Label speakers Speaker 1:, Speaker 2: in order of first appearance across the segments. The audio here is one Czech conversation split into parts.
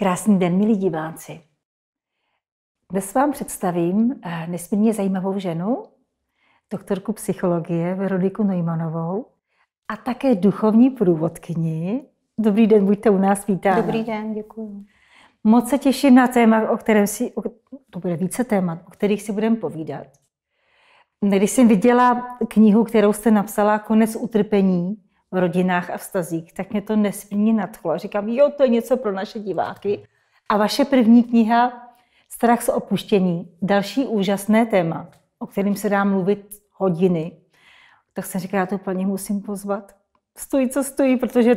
Speaker 1: Krásný den, milí diváci. Dnes vám představím eh, nesmírně zajímavou ženu, doktorku psychologie Veroniku Neumanovou a také duchovní průvodkyni. Dobrý den, buďte u nás vítáni. Dobrý
Speaker 2: den, děkuji.
Speaker 1: Moc se těším na téma, o kterém si, o, to bude více témat, o kterých si budeme povídat. Když jsem viděla knihu, kterou jste napsala, Konec utrpení, v rodinách a vztazích, tak mě to nesmírně nadchlo. říkám, jo, to je něco pro naše diváky. A vaše první kniha Strach z opuštění, další úžasné téma, o kterém se dá mluvit hodiny. Tak jsem říkala, já to paní musím pozvat. Stojí, co stojí, protože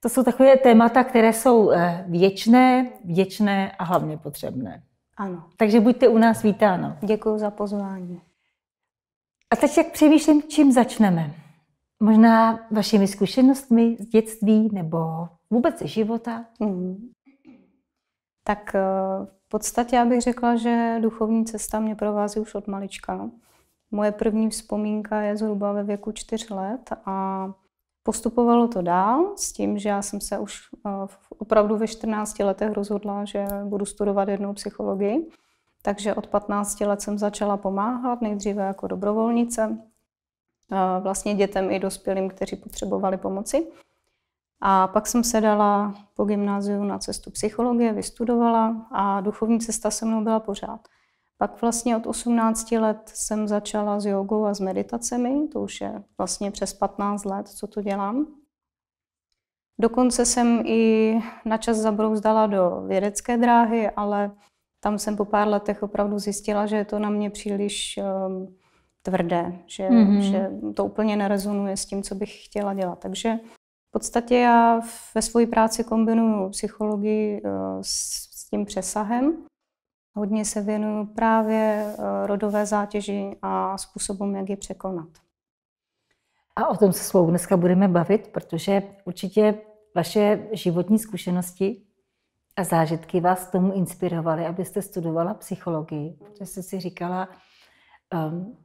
Speaker 1: to jsou takové témata, které jsou eh, věčné, věčné a hlavně potřebné. Ano. Takže buďte u nás vítáno. Děkuji za pozvání. A teď jak přemýšlím, čím začneme možná vašimi zkušenostmi z dětství nebo vůbec ze života? Mm-hmm.
Speaker 2: Tak eh, v podstatě já bych řekla, že duchovní cesta mě provází už od malička. Moje první vzpomínka je zhruba ve věku čtyř let a postupovalo to dál s tím, že já jsem se už eh, opravdu ve 14 letech rozhodla, že budu studovat jednou psychologii. Takže od 15 let jsem začala pomáhat, nejdříve jako dobrovolnice, vlastně dětem i dospělým, kteří potřebovali pomoci. A pak jsem se dala po gymnáziu na cestu psychologie, vystudovala a duchovní cesta se mnou byla pořád. Pak vlastně od 18 let jsem začala s jogou a s meditacemi, to už je vlastně přes 15 let, co to dělám. Dokonce jsem i na čas zabrouzdala do vědecké dráhy, ale tam jsem po pár letech opravdu zjistila, že je to na mě příliš um, tvrdé, že, mm-hmm. že to úplně nerezonuje s tím, co bych chtěla dělat. Takže v podstatě já ve své práci kombinuju psychologii eh, s, s tím přesahem. Hodně se věnuju právě eh, rodové zátěži a způsobům, jak ji překonat.
Speaker 1: A o tom se svou dneska budeme bavit, protože určitě vaše životní zkušenosti a zážitky vás tomu inspirovaly, abyste studovala psychologii. Protože jste si říkala, um,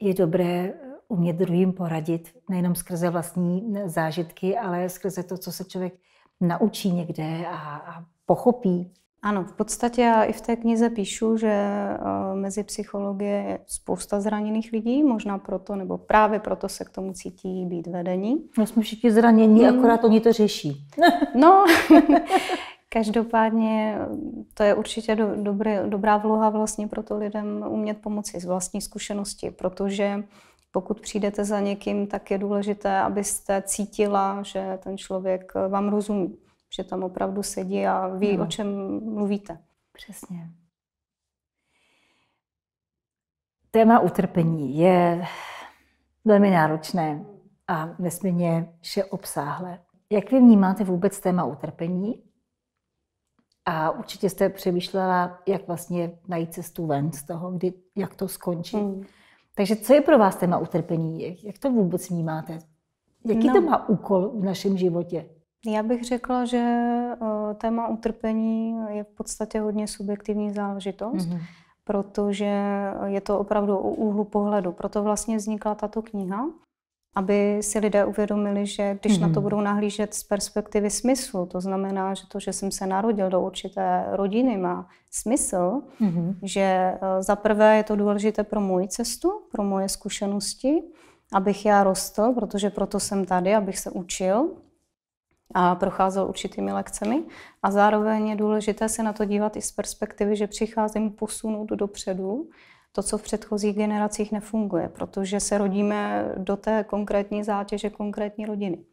Speaker 1: je dobré eh, umět druhým poradit, nejenom skrze vlastní zážitky, ale skrze to, co se člověk naučí někde a, a pochopí. Ano, v podstatě já i v té knize píšu, že
Speaker 2: eh, mezi psychologie je spousta zraněných lidí, možná proto, nebo právě proto se k tomu cítí být vedení.
Speaker 1: No jsme všichni zranění, hmm. akorát oni to řeší.
Speaker 2: no, Každopádně eh, to je určitě do, dobrý, dobrá vloha vlastně pro to lidem umět pomoci z vlastní zkušenosti, protože pokud přijdete za někým, tak je důležité, abyste cítila, že ten člověk eh, vám rozumí, že tam opravdu sedí a ví, no. o čem mluvíte.
Speaker 1: Přesně. Téma utrpení je velmi náročné a nesmírně vše obsáhlé. Jak vy vnímáte vůbec téma utrpení a určitě jste přemýšlela, jak vlastně najít cestu ven z toho, kdy, jak to skončí. Mm. Takže co je pro vás téma utrpení? Jak to vůbec vnímáte?
Speaker 2: Jaký no. to má
Speaker 1: úkol v našem životě? Já bych řekla, že
Speaker 2: eh, téma utrpení je v podstatě hodně subjektivní záležitost, mm-hmm. protože je to opravdu o úhlu pohledu. Proto vlastně vznikla tato kniha, aby si lidé uvědomili, že když mm-hmm. na to mhm. budou nahlížet z perspektivy smyslu, to znamená, že to, že jsem se narodil do určité rodiny, má smysl, mm-hmm. že eh, za prvé je to důležité pro moji cestu, pro moje zkušenosti, abych já rostl, protože proto jsem tady, abych se učil a procházel určitými lekcemi. A zároveň je důležité se na to dívat i z perspektivy, že přicházím posunout dopředu, to, co v předchozích generacích nefunguje, protože se rodíme do té konkrétní zátěže konkrétní rodiny.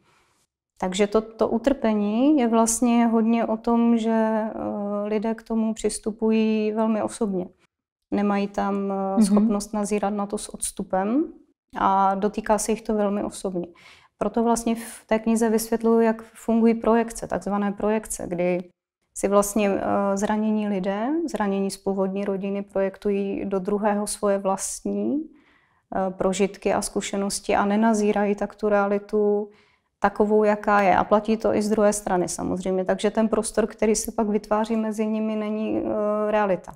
Speaker 2: Takže to, to utrpení je vlastně hodně o tom, že eh, lidé k tomu přistupují velmi osobně. Nemají tam mm-hmm. schopnost nazírat na to s odstupem a dotýká se jich to velmi osobně. Proto vlastně v té knize vysvětluju, jak fungují projekce, takzvané projekce, kdy si vlastně eh, zranění lidé, zranění z původní rodiny projektují do druhého svoje vlastní eh, prožitky a zkušenosti a nenazírají tak tu realitu takovou, jaká je. A platí to i z druhé strany samozřejmě. Takže ten prostor, který se pak vytváří mezi nimi, není eh, realita.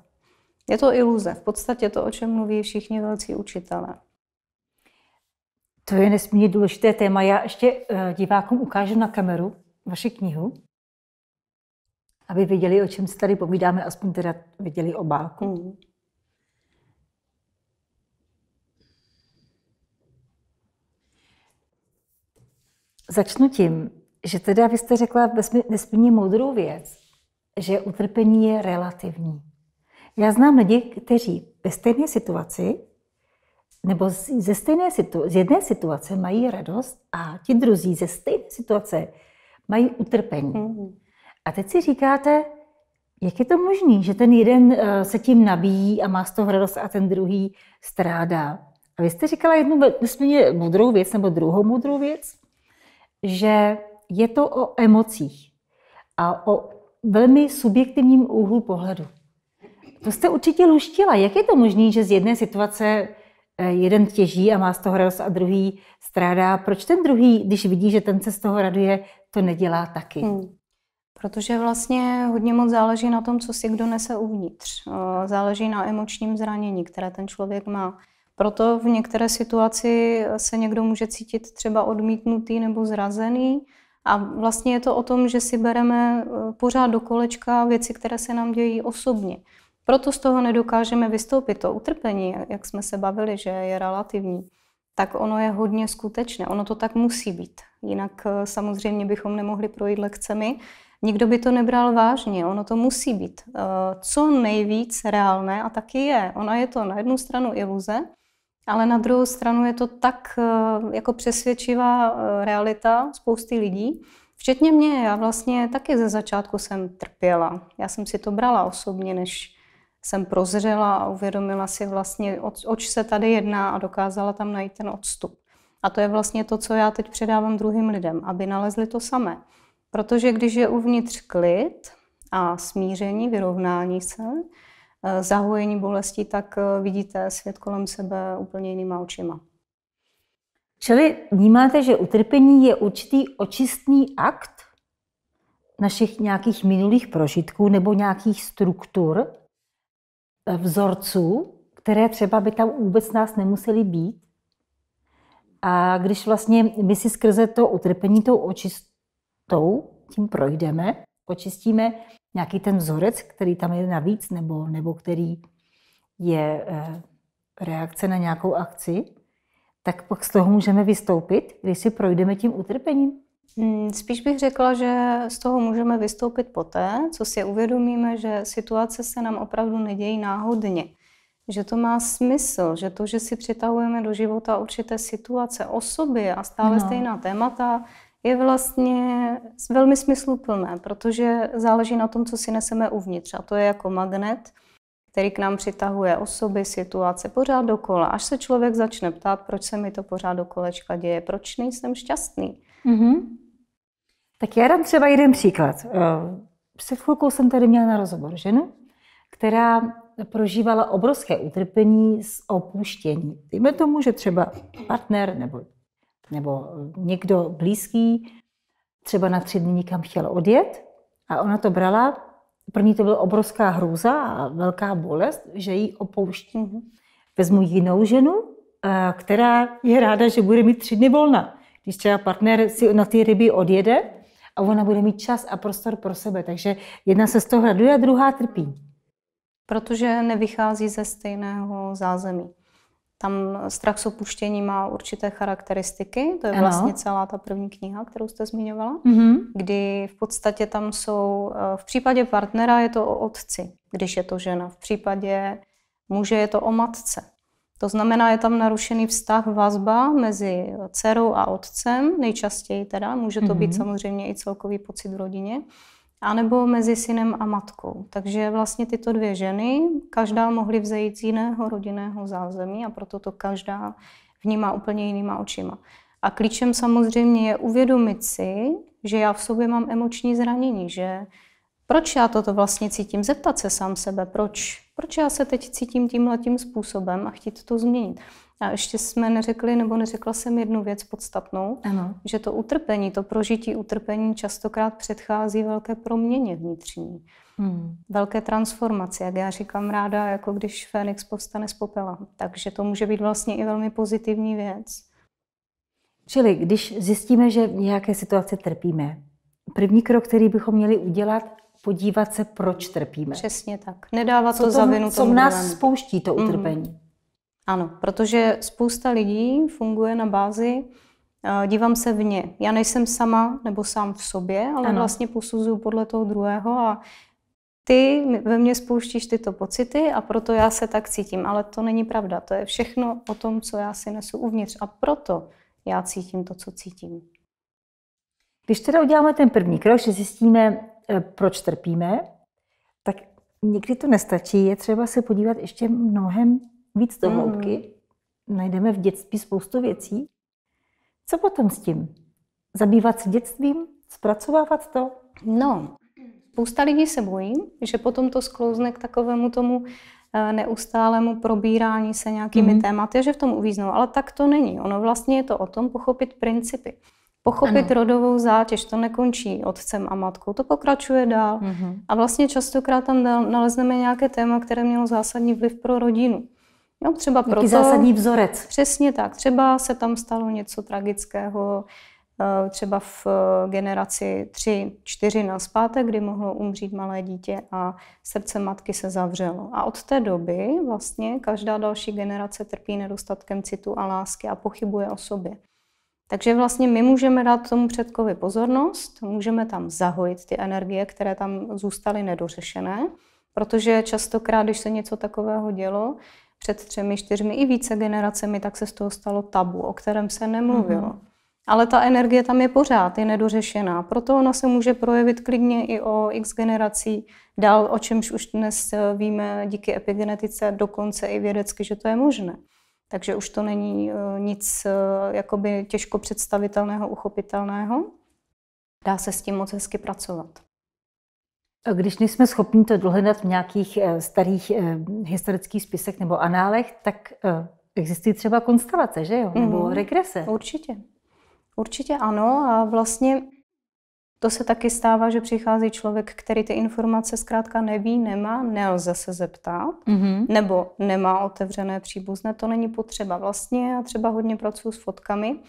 Speaker 2: Je to iluze. V podstatě to, o čem mluví všichni velcí učitelé.
Speaker 1: To je nesmírně důležité téma. Já ještě divákům ukážu na kameru vaši knihu aby viděli, o čem se tady povídáme, aspoň teda viděli obálku. Mm. Začnu tím, že teda vy jste řekla nesmírně moudrou věc, že utrpení je relativní. Já znám lidi, kteří ve stejné situaci nebo ze stejné situ- z jedné situace mají radost a ti druzí ze stejné situace mají utrpení. Mm-hmm. A teď si říkáte, jak je to možné, že ten jeden eh, se tím nabíjí a má z toho radost a ten druhý strádá? A vy jste říkala jednu nesmírně moudrou věc, nebo druhou moudrou věc, že je to o emocích a o velmi subjektivním úhlu pohledu. To jste určitě luštila. Jak je to možné, že z jedné situace eh, jeden těží a má z toho radost a druhý strádá? Proč ten druhý, když vidí, že ten se z toho raduje, to nedělá taky? Hmm.
Speaker 2: Protože vlastně hodně moc záleží na tom, co si kdo nese uvnitř. Eh, záleží na emočním zranění, které ten člověk má. Proto v některé situaci se někdo může cítit třeba odmítnutý nebo zrazený. A vlastně je to o tom, že si bereme eh, pořád do kolečka věci, které se nám dějí osobně. Proto z toho nedokážeme vystoupit. To utrpení, jak jsme se bavili, že je relativní, tak ono je hodně skutečné. Ono to tak musí být. Jinak eh, samozřejmě bychom nemohli projít lekcemi, nikdo by to nebral vážně. Ono to musí být eh, co nejvíc reálné a taky je. Ona je to na jednu stranu iluze, ale na druhou stranu je to tak eh, jako přesvědčivá eh, realita spousty lidí, včetně mě. Já vlastně taky ze začátku jsem trpěla. Já jsem si to brala osobně, než jsem prozřela a uvědomila si vlastně, oč se tady jedná a dokázala tam najít ten odstup. A to je vlastně to, co já teď předávám druhým lidem, aby nalezli to samé. Protože když je uvnitř klid a smíření, vyrovnání se, eh, zahojení bolesti, tak eh, vidíte svět kolem sebe úplně jinýma očima.
Speaker 1: Čili vnímáte, že utrpení je určitý očistný akt našich nějakých minulých prožitků nebo nějakých struktur, eh, vzorců, které třeba by tam vůbec nás nemuseli být? A když vlastně my si skrze to utrpení, tou očist, tou, tím projdeme, očistíme nějaký ten vzorec, který tam je navíc, nebo, nebo který je eh, reakce na nějakou akci, tak pak z toho můžeme vystoupit, když si projdeme tím utrpením. Mm,
Speaker 2: spíš bych řekla, že z toho můžeme vystoupit poté, co si uvědomíme, že situace se nám opravdu nedějí náhodně. Že to má smysl, že to, že si přitahujeme do života určité situace, osoby a stále no. stejná témata, je vlastně velmi smysluplné, protože záleží na tom, co si neseme uvnitř. A to je jako magnet, který k nám přitahuje osoby, situace pořád dokola. Až se člověk začne ptát, proč se mi to pořád do kolečka
Speaker 1: děje, proč nejsem šťastný. Mm-hmm. Tak já dám třeba jeden příklad. Eh, před chvilkou jsem tady měla na rozhovor ženu, která prožívala obrovské utrpení z opuštění. Víme tomu, že třeba partner nebo nebo eh, někdo blízký třeba na tři dny někam chtěl odjet a ona to brala. Pro ní to byla obrovská hrůza a velká bolest, že ji opouští. Mhm. Vezmu jinou ženu, eh, která je ráda, že bude mít tři dny volna. Když třeba partner si na ty ryby odjede a ona bude mít čas a prostor pro sebe. Takže jedna se z toho raduje a druhá trpí. Protože nevychází
Speaker 2: ze stejného zázemí. Tam strach s opuštění má určité charakteristiky, to je ano. vlastně celá ta první kniha, kterou jste zmiňovala, mm-hmm. kdy v podstatě tam jsou, eh, v případě partnera je to o otci, když je to žena, v případě muže je to o matce. To znamená, je tam narušený vztah, vazba mezi dcerou a otcem, nejčastěji teda, může to mm-hmm. být mhm. samozřejmě i celkový pocit v rodině anebo mezi synem a matkou. Takže vlastně tyto dvě ženy, každá mohly vzejít z jiného rodinného zázemí a proto to každá vnímá úplně jinýma očima. A klíčem samozřejmě je uvědomit si, že já v sobě mám emoční zranění, že proč já toto vlastně cítím, zeptat se sám sebe, proč, proč já se teď cítím tímhle tím způsobem a chtít to změnit. A ještě jsme neřekli, nebo neřekla jsem jednu věc podstatnou, ano. že to utrpení, to prožití utrpení častokrát předchází velké proměně vnitřní. Hmm. Velké transformaci. jak já říkám ráda, jako když Fénix povstane z popela. Takže to může být vlastně i velmi pozitivní věc.
Speaker 1: Čili když zjistíme, že v nějaké situaci trpíme, první krok, který bychom měli udělat, podívat se, proč trpíme.
Speaker 2: Přesně tak. Nedávat co to za vinu. Co nás spouští to mhm. utrpení.
Speaker 1: Hmm. Ano, protože spousta
Speaker 2: lidí funguje na bázi eh, dívám se vně. Já nejsem sama nebo sám v sobě, ale ano. vlastně posuzuju podle toho druhého a ty ve mně spouštíš tyto pocity a proto já se tak cítím. Ale to není pravda. To je všechno o tom, co já si nesu uvnitř. A proto
Speaker 1: já cítím to, co cítím. Když teda uděláme ten první krok, že zjistíme, eh, proč trpíme, tak někdy to nestačí. Je třeba se podívat ještě mnohem víc do mm-hmm. hloubky, mm. najdeme v dětství spoustu věcí. Co potom s tím? Zabývat se dětstvím? Zpracovávat to? No,
Speaker 2: spousta lidí se bojí, že potom to sklouzne k takovému tomu eh, neustálému probírání se nějakými mm. tématy, že v tom uvíznou. Ale tak to není. Ono vlastně je to o tom pochopit principy. Pochopit ano. rodovou zátěž, to nekončí otcem a matkou, to pokračuje dál. Mm-hmm. A vlastně častokrát tam nalezneme nějaké téma, které mělo zásadní vliv pro rodinu. Jo, třeba Jaký proto, zásadní vzorec. Přesně tak. Třeba se tam stalo něco tragického, eh, třeba v eh, generaci 3, 4 na zpátek, kdy mohlo umřít malé dítě a srdce matky se zavřelo. A od té doby vlastně každá další generace trpí nedostatkem citu a lásky a pochybuje o sobě. Takže vlastně my můžeme dát tomu předkovi pozornost, můžeme tam zahojit ty energie, které tam zůstaly nedořešené, protože častokrát, když se něco takového dělo, před třemi, čtyřmi i více generacemi, tak se z toho stalo tabu, o kterém se nemluvilo. Mm-hmm. Ale ta energie tam je pořád, je nedořešená. Proto ona se může projevit klidně i o x generací dál, o čemž už dnes eh, víme díky epigenetice, dokonce i vědecky, že to je možné. Takže už to není eh, nic eh, jakoby těžko představitelného, uchopitelného. Dá se s tím moc hezky pracovat.
Speaker 1: Když nejsme schopni to dohledat v nějakých eh, starých eh, historických spisech nebo análech, tak eh, existují třeba konstelace, že jo? Nebo mhm. regrese. Určitě. Určitě ano. A vlastně to se taky stává, že přichází
Speaker 2: člověk, který ty informace zkrátka neví, nemá, nelze se zeptat, mm-hmm. nebo nemá otevřené příbuzné, to není potřeba. Vlastně já třeba hodně pracuji s fotkami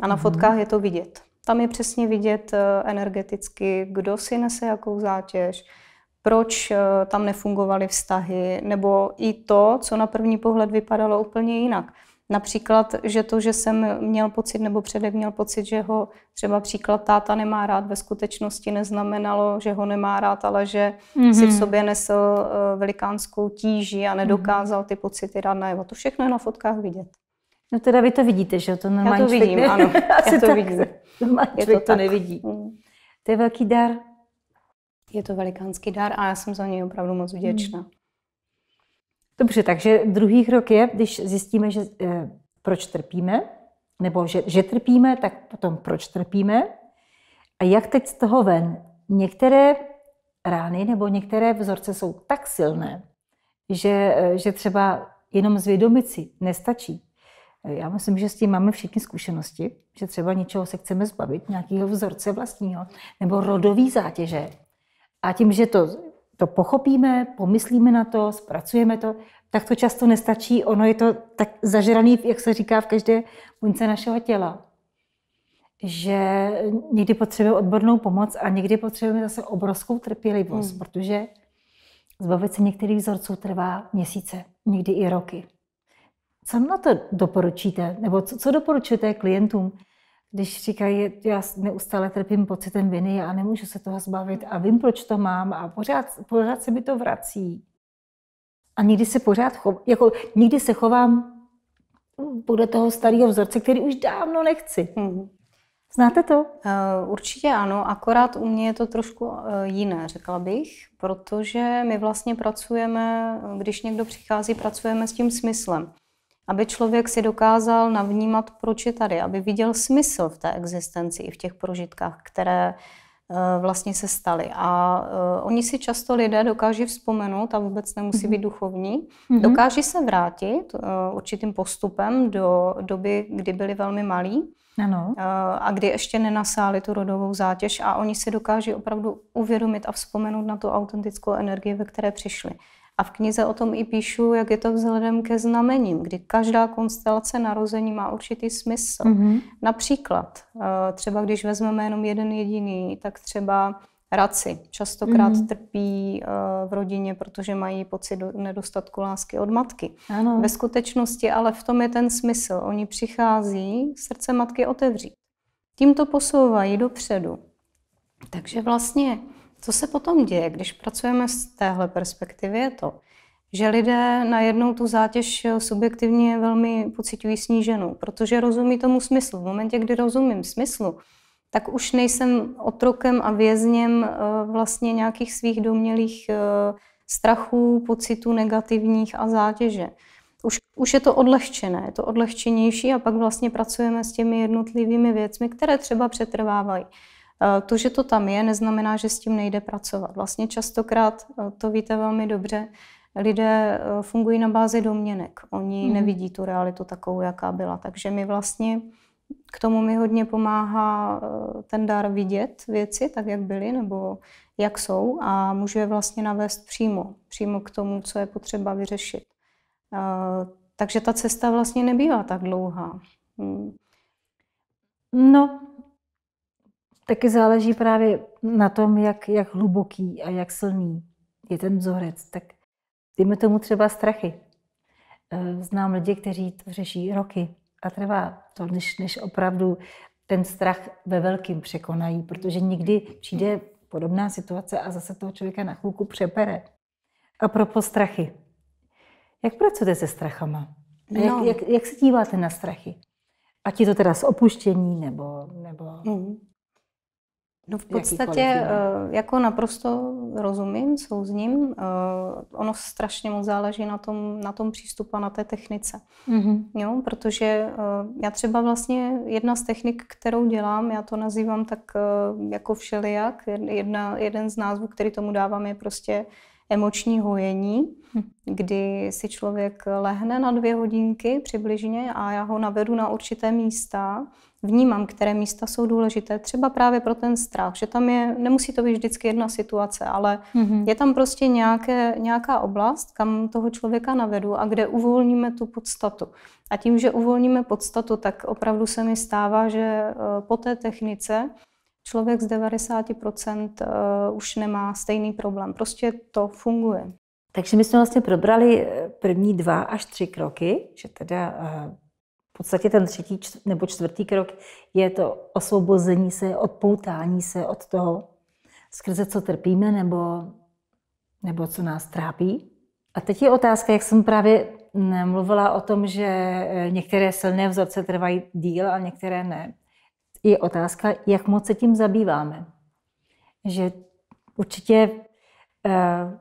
Speaker 2: a na mm-hmm. fotkách je to vidět. Tam je přesně vidět eh, energeticky, kdo si nese jakou zátěž, proč eh, tam nefungovaly vztahy, nebo i to, co na první pohled vypadalo úplně jinak. Například, že to, že jsem měl pocit, nebo předek měl pocit, že ho třeba příklad táta nemá rád, ve skutečnosti neznamenalo, že ho nemá rád, ale že
Speaker 1: mm-hmm. si v mhm. sobě
Speaker 2: nesl eh, velikánskou tíži a nedokázal ty pocity dát najevo. To všechno je na fotkách vidět.
Speaker 1: No teda vy to vidíte, že To normálně Já to vidím, ano. Já to vidím.
Speaker 2: Člověk to, to nevidí. Mm. To je velký dar. Je to velikánský dar a já jsem za něj opravdu moc hmm. vděčná. Mm.
Speaker 1: Dobře, takže druhý krok je, když zjistíme, že e, proč trpíme, nebo že, že trpíme, tak potom proč trpíme. A jak teď z toho ven? Některé rány nebo některé vzorce jsou tak silné, že, eh, že třeba jenom zvědomit si nestačí. Já myslím, že s tím máme všichni zkušenosti, že třeba něčeho se chceme zbavit, nějakého vzorce vlastního nebo rodový zátěže. A tím, že to, to pochopíme, pomyslíme na to, zpracujeme to, tak to často nestačí. Ono je to tak zažraný, jak se říká, v každé buňce našeho těla. Že někdy potřebujeme odbornou pomoc a někdy potřebujeme zase obrovskou trpělivost, hmm. protože zbavit se některých vzorců trvá měsíce, někdy i roky. Co na to doporučíte? Nebo co, co doporučujete klientům, když říkají, já neustále trpím pocitem viny a nemůžu se toho zbavit a vím, proč to mám a pořád, pořád se mi to vrací. A nikdy se pořád chov, jako nikdy se chovám hm, podle toho starého vzorce, který už dávno nechci. hmm Znáte to? Eh, určitě ano, akorát u mě je to trošku eh,
Speaker 2: jiné, řekla bych, protože my vlastně pracujeme, když někdo přichází, pracujeme s tím smyslem aby člověk si dokázal navnímat, proč je tady, aby viděl smysl v té existenci i v těch prožitkách, které eh, vlastně se staly. A eh, oni si často lidé dokáží vzpomenout, a vůbec nemusí být mhm. duchovní, mhm. dokáží se vrátit eh, určitým postupem do doby, kdy byli velmi malí ano. a kdy ještě nenasáli tu rodovou zátěž a oni si dokáží opravdu uvědomit a vzpomenout na tu autentickou energii, ve které přišli. A v knize o tom i píšu, jak je to vzhledem ke znamením, kdy každá konstelace narození má určitý smysl. Mm-hmm. Například, eh, třeba když vezmeme jenom jeden jediný, tak třeba raci častokrát mm-hmm. trpí eh, v rodině, protože mají pocit nedostatku lásky od matky. Ano. Ve skutečnosti ale v tom je ten smysl. Oni přichází srdce matky otevřít. Tím to posouvají dopředu. Takže vlastně co se potom děje, když pracujeme z téhle perspektivy, je to, že lidé najednou tu zátěž subjektivně velmi pocitují sníženou, protože rozumí tomu smyslu. V momentě, kdy rozumím smyslu, tak už nejsem otrokem a vězněm eh, vlastně nějakých svých domělých eh, strachů, pocitů negativních a zátěže. Už, už je to odlehčené, je to odlehčenější a pak vlastně pracujeme s těmi jednotlivými věcmi, které třeba přetrvávají. Eh, to, že to tam je, neznamená, že s tím nejde pracovat. Vlastně častokrát, eh, to víte velmi dobře, lidé eh, fungují na bázi domněnek. Oni mm. nevidí tu realitu takovou, jaká byla. Takže mi vlastně, k tomu mi hodně pomáhá ten dar vidět věci tak, jak byly nebo jak jsou a můžu je vlastně navést přímo, přímo k tomu, co je potřeba vyřešit.
Speaker 1: Takže ta cesta vlastně nebývá tak dlouhá. Hmm. No, taky záleží právě na tom, jak, jak hluboký a jak silný je ten vzorec. Tak dejme tomu třeba strachy. Eh, znám lidi, kteří to řeší roky a trvá to, než, než opravdu ten strach ve velkým překonají, protože nikdy přijde podobná situace a zase toho člověka na chvilku přepere. A pro strachy. Jak pracujete se strachama? No. Jak, jak, jak se díváte na strachy? Ať je to teda z opuštění nebo... nebo... Mm. No v podstatě eh, jako
Speaker 2: naprosto rozumím, souzním. Eh, ono strašně moc záleží na tom, na tom přístupu a na té technice. Mm-hmm. Jo, protože eh, já třeba vlastně jedna z technik, kterou dělám, já to nazývám tak jako všelijak. Jedna, jeden z názvů, který tomu dávám, je prostě emoční hojení, hm. kdy si člověk lehne na dvě hodinky přibližně a já ho navedu na určité místa, vnímám, které místa jsou důležité, třeba právě pro ten strach, že tam je, nemusí to být vždycky jedna situace, ale mm-hmm. je tam prostě nějaké, nějaká oblast, kam toho člověka navedu a kde uvolníme tu podstatu. A tím, že uvolníme podstatu, tak opravdu se mi stává, že eh, po té technice člověk z 90% eh, už nemá stejný problém. Prostě to funguje.
Speaker 1: Takže my jsme vlastně probrali eh, první dva až tři kroky, že teda podstatě ten třetí nebo čtvrtý krok je to osvobození se, odpoutání se od toho, skrze co trpíme nebo, nebo co nás trápí. A teď je otázka, jak jsem právě mm, mluvila o tom, že eh, některé silné vzorce trvají díl a některé ne. Je otázka, jak moc se tím zabýváme. Že určitě eh,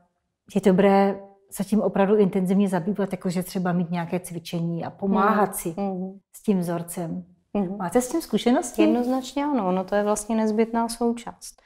Speaker 1: je dobré tím opravdu intenzivně zabývat, jakože třeba mít nějaké cvičení a pomáhat mm. si mm. s tím vzorcem. Mm. Máte s tím zkušenosti?
Speaker 2: Jednoznačně ano, ono to je vlastně nezbytná součást.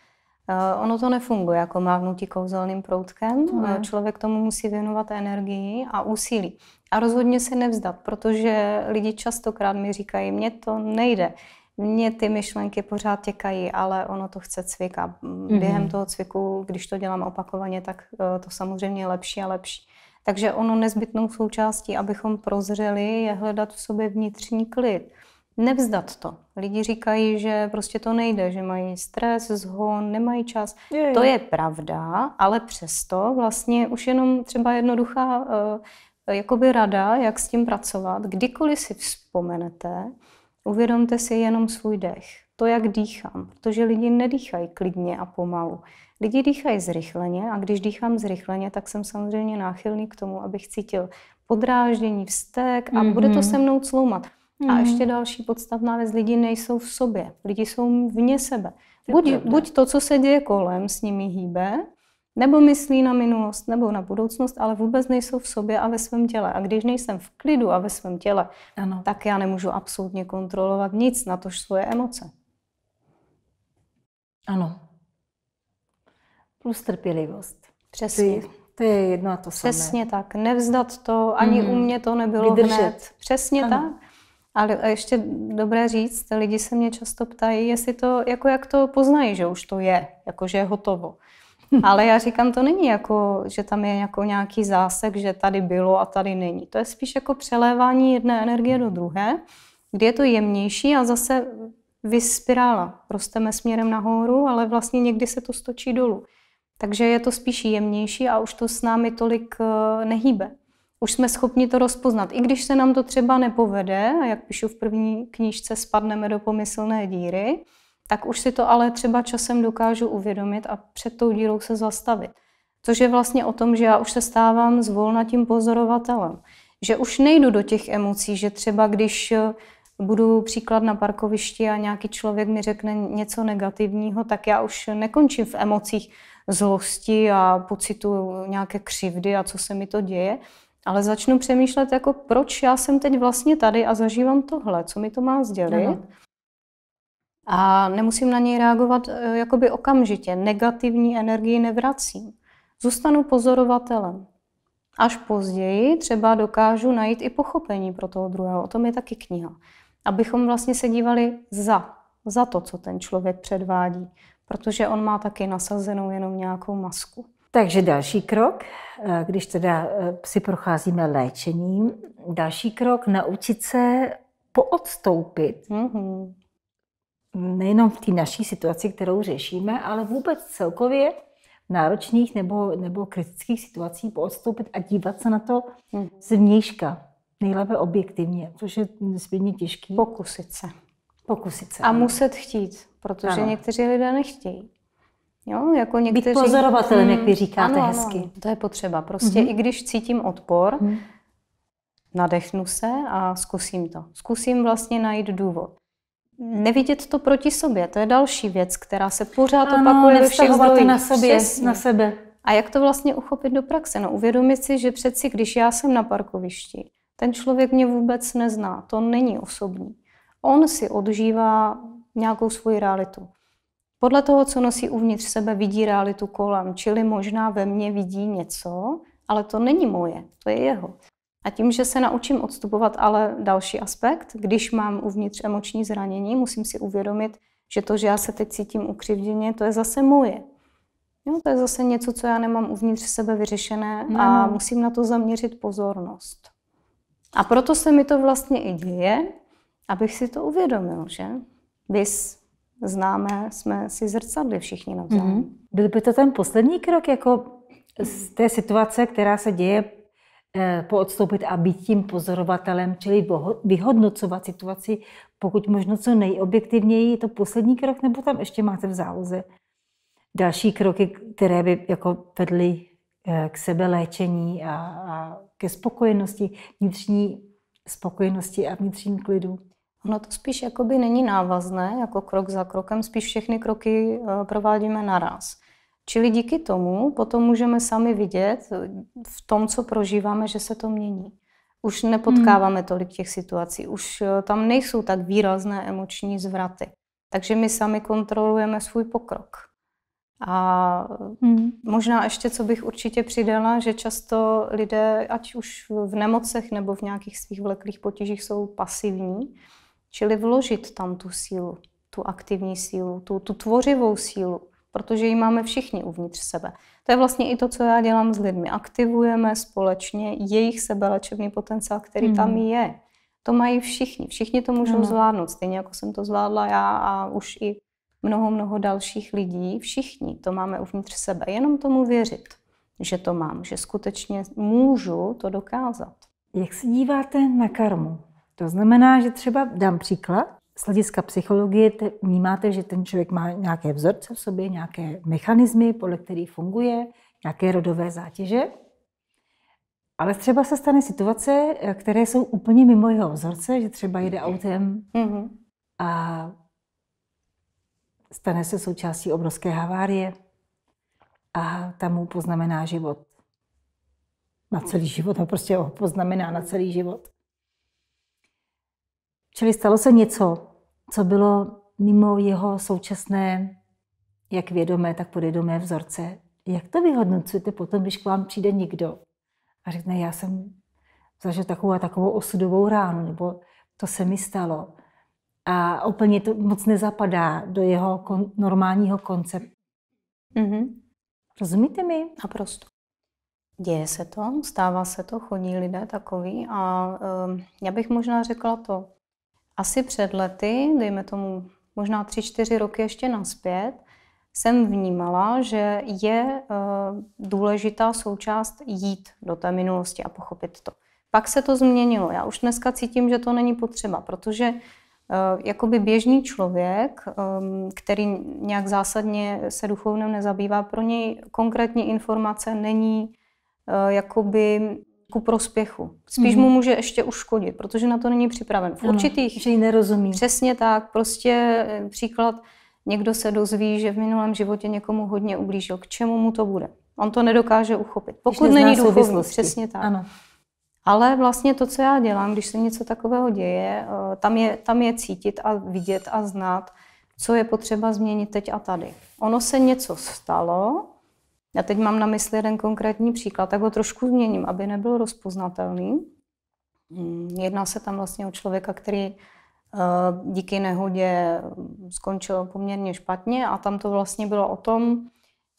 Speaker 2: Uh, ono to nefunguje jako mávnutí kouzelným proutkem. Mm. Člověk tomu musí věnovat energii a úsilí. A rozhodně se nevzdat, protože lidi častokrát mi říkají, mně to nejde mě ty myšlenky pořád těkají, ale ono to chce cvik a mhm. během toho cviku, když to dělám opakovaně, tak eh, to samozřejmě je lepší a lepší. Takže ono nezbytnou součástí, abychom prozřeli, je hledat v sobě vnitřní klid. Nevzdat to. Lidi říkají, že prostě to nejde, že mají stres, zhon, nemají čas. Je, je. To je pravda, ale přesto vlastně už jenom třeba jednoduchá eh, jakoby rada, jak s tím pracovat. Kdykoliv si vzpomenete, Uvědomte si jenom svůj dech, to, jak dýchám, protože lidi nedýchají klidně a pomalu. Lidi dýchají zrychleně a když dýchám zrychleně, tak jsem samozřejmě náchylný k tomu, abych cítil podráždění, vztek a mm-hmm. bude to mhm. se mnou cloumat. Mm-hmm. A mhm. ještě další podstatná věc, lidi nejsou v sobě, lidi jsou vně sebe. Buď, buď to, co se děje kolem, s nimi hýbe, nebo myslí na minulost, nebo na budoucnost, ale vůbec nejsou v sobě a ve svém těle. A když nejsem v klidu a ve svém těle, ano. tak já nemůžu absolutně kontrolovat nic, na tož
Speaker 1: svoje emoce. Ano. Plus trpělivost. Přesně. Ty, to je jedno a to samé. Přesně
Speaker 2: tak. Nevzdat to, ani mm. u mě to nebylo Vydržet. hned. Přesně ano. tak. Ale ještě dobré říct, lidi se mě často ptají, jestli to, jako jak to poznají, že už to je, jako že je hotovo. Ale já říkám, to není jako, že tam je jako nějaký zásek, že tady bylo a tady není. To je spíš jako přelévání jedné energie do druhé, kdy je to jemnější a zase vyspirála. Rosteme směrem nahoru, ale vlastně někdy se to stočí dolů. Takže je to spíš jemnější a už to s námi tolik eh, nehýbe. Už jsme schopni to rozpoznat. I když se nám to třeba nepovede, a jak píšu v první knížce, spadneme do pomyslné díry, tak už si to ale třeba časem dokážu uvědomit a před tou dírou se zastavit. Což je vlastně o tom, že já už se stávám zvolna tím pozorovatelem. Že už nejdu do těch emocí, že třeba když eh, budu příklad na parkovišti a nějaký člověk mi řekne něco negativního, tak já už nekončím v emocích zlosti a pocitu nějaké křivdy a co se mi to děje, ale začnu přemýšlet jako proč já jsem teď vlastně tady a zažívám tohle, co mi to má sdělit. Ano a nemusím na něj reagovat eh, jakoby okamžitě. Negativní energii nevracím. Zůstanu pozorovatelem. Až později třeba dokážu najít i pochopení pro toho druhého. O tom je taky kniha. Abychom vlastně se dívali za, za to, co ten člověk předvádí. Protože on má taky nasazenou jenom nějakou masku.
Speaker 1: Takže další krok, eh, když teda eh, si procházíme léčením, další krok naučit se poodstoupit. Mm-hmm nejenom v té naší situaci, kterou řešíme, ale vůbec celkově náročných nebo, nebo kritických situací odstoupit a dívat se na to hmm. zvnějška, nejlépe objektivně, což je nesmírně těžké Pokusit se. Pokusit se. A ne? muset
Speaker 2: chtít, protože ano. někteří lidé nechtějí. Jo, jako někteří... Být pozorovatelem, hmm. jak vy hmm. říkáte ano, hezky. Ano, to je potřeba. Prostě hmm. i když cítím odpor, hmm. nadechnu se a zkusím to. Zkusím vlastně najít důvod. Nevidět to proti sobě, to je další věc, která se pořád ano, opakuje ve všech zdrojích. na sobě, Přesně. na sebe. A jak to vlastně uchopit do praxe? No uvědomit si, že přeci, když já jsem na parkovišti, ten člověk mě vůbec nezná, to není osobní. On si odžívá nějakou svoji realitu. Podle toho, co nosí uvnitř sebe, vidí realitu kolem, čili možná ve mně vidí něco, ale to není moje, to je jeho. A tím, že se naučím odstupovat, ale další aspekt, když mám uvnitř emoční zranění, musím si uvědomit, že to, že já se teď cítím ukřivděně, to je zase moje. Jo, to je zase něco, co já nemám uvnitř sebe vyřešené no. a no. musím na to zaměřit pozornost. A proto se mi to vlastně i děje, abych si to uvědomil, že?
Speaker 1: Bys známe, jsme si zrcadli všichni navzájem. Mm-hmm. Byl by to ten poslední krok jako z té situace, která se děje Eh, poodstoupit a být tím pozorovatelem, čili vyhodnocovat situaci, pokud možno co nejobjektivněji, je to poslední krok, nebo tam ještě máte v záloze další kroky, které by jako vedly eh, k léčení a, a ke spokojenosti, vnitřní spokojenosti a vnitřním klidu. Ono to spíš jakoby není návazné,
Speaker 2: jako krok za krokem, spíš všechny kroky eh, provádíme naraz. Čili díky tomu potom můžeme sami vidět eh, v tom, co prožíváme, že se to mění. Už nepotkáváme hmm. tolik těch situací, už eh, tam nejsou tak výrazné emoční zvraty. Takže my sami kontrolujeme svůj pokrok. A hmm. možná ještě, co bych určitě přidala, že často lidé, ať už v nemocech nebo v nějakých svých vleklých potížích, jsou pasivní, čili vložit tam tu sílu, tu aktivní sílu, tu, tu tvořivou sílu protože ji máme všichni uvnitř sebe. To je vlastně i to, co já dělám s lidmi. Aktivujeme společně jejich sebelečebný potenciál, který mm. tam mhm. je. To mají všichni. Všichni to můžou ano. zvládnout, stejně jako jsem to zvládla já a už i mnoho, mnoho dalších lidí. Všichni to máme uvnitř sebe. Jenom tomu věřit, že to mám, že skutečně můžu to dokázat.
Speaker 1: Jak se díváte na karmu? To znamená, že třeba dám příklad, z hlediska psychologie te, vnímáte, že ten člověk má nějaké vzorce v sobě, nějaké mechanismy, podle kterých funguje, nějaké rodové zátěže. Ale třeba se stane situace, eh, které jsou úplně mimo jeho vzorce, že třeba jede mhm. autem mm-hmm. a stane se součástí obrovské havárie a tam mu poznamená život. Na celý život, a no prostě ho poznamená na celý život. Čili stalo se něco, co bylo mimo jeho současné, jak vědomé, tak podvědomé vzorce. Jak to vyhodnocujete potom, když k vám přijde někdo a řekne, já jsem zažil takovou a takovou osudovou ránu, nebo to se mi stalo. A úplně to moc nezapadá do jeho kon- normálního konceptu. Mm-hmm. Rozumíte mi? Naprosto. Děje se to, stává se to, chodí lidé
Speaker 2: takový a um, já bych možná řekla to, asi před lety, dejme tomu možná tři, čtyři roky ještě naspět, jsem vnímala, že je eh, důležitá součást jít do té minulosti a pochopit to. Pak se to změnilo. Já už dneska cítím, že to není potřeba, protože eh, jakoby běžný člověk, ehm, který nějak zásadně se duchovnem nezabývá, pro něj konkrétní informace není eh, jakoby ku prospěchu. Spíš mm-hmm. mu může ještě uškodit, protože na to není připraven. V ano, Že ji nerozumí. Přesně tak. Prostě eh, příklad, někdo se dozví, že v minulém životě někomu hodně ublížil. K čemu mu to bude? On to nedokáže uchopit. Pokud není duchovní, přesně tak. Ano. Ale vlastně to, co já dělám, když se něco takového děje, eh, tam je, tam je cítit a vidět a znát, co je potřeba změnit teď a tady. Ono se něco stalo, já teď mám na mysli jeden konkrétní příklad, tak ho trošku změním, aby nebyl rozpoznatelný. Mm, jedná se tam vlastně o člověka, který eh, díky nehodě mm, skončil poměrně špatně a tam to vlastně bylo o tom,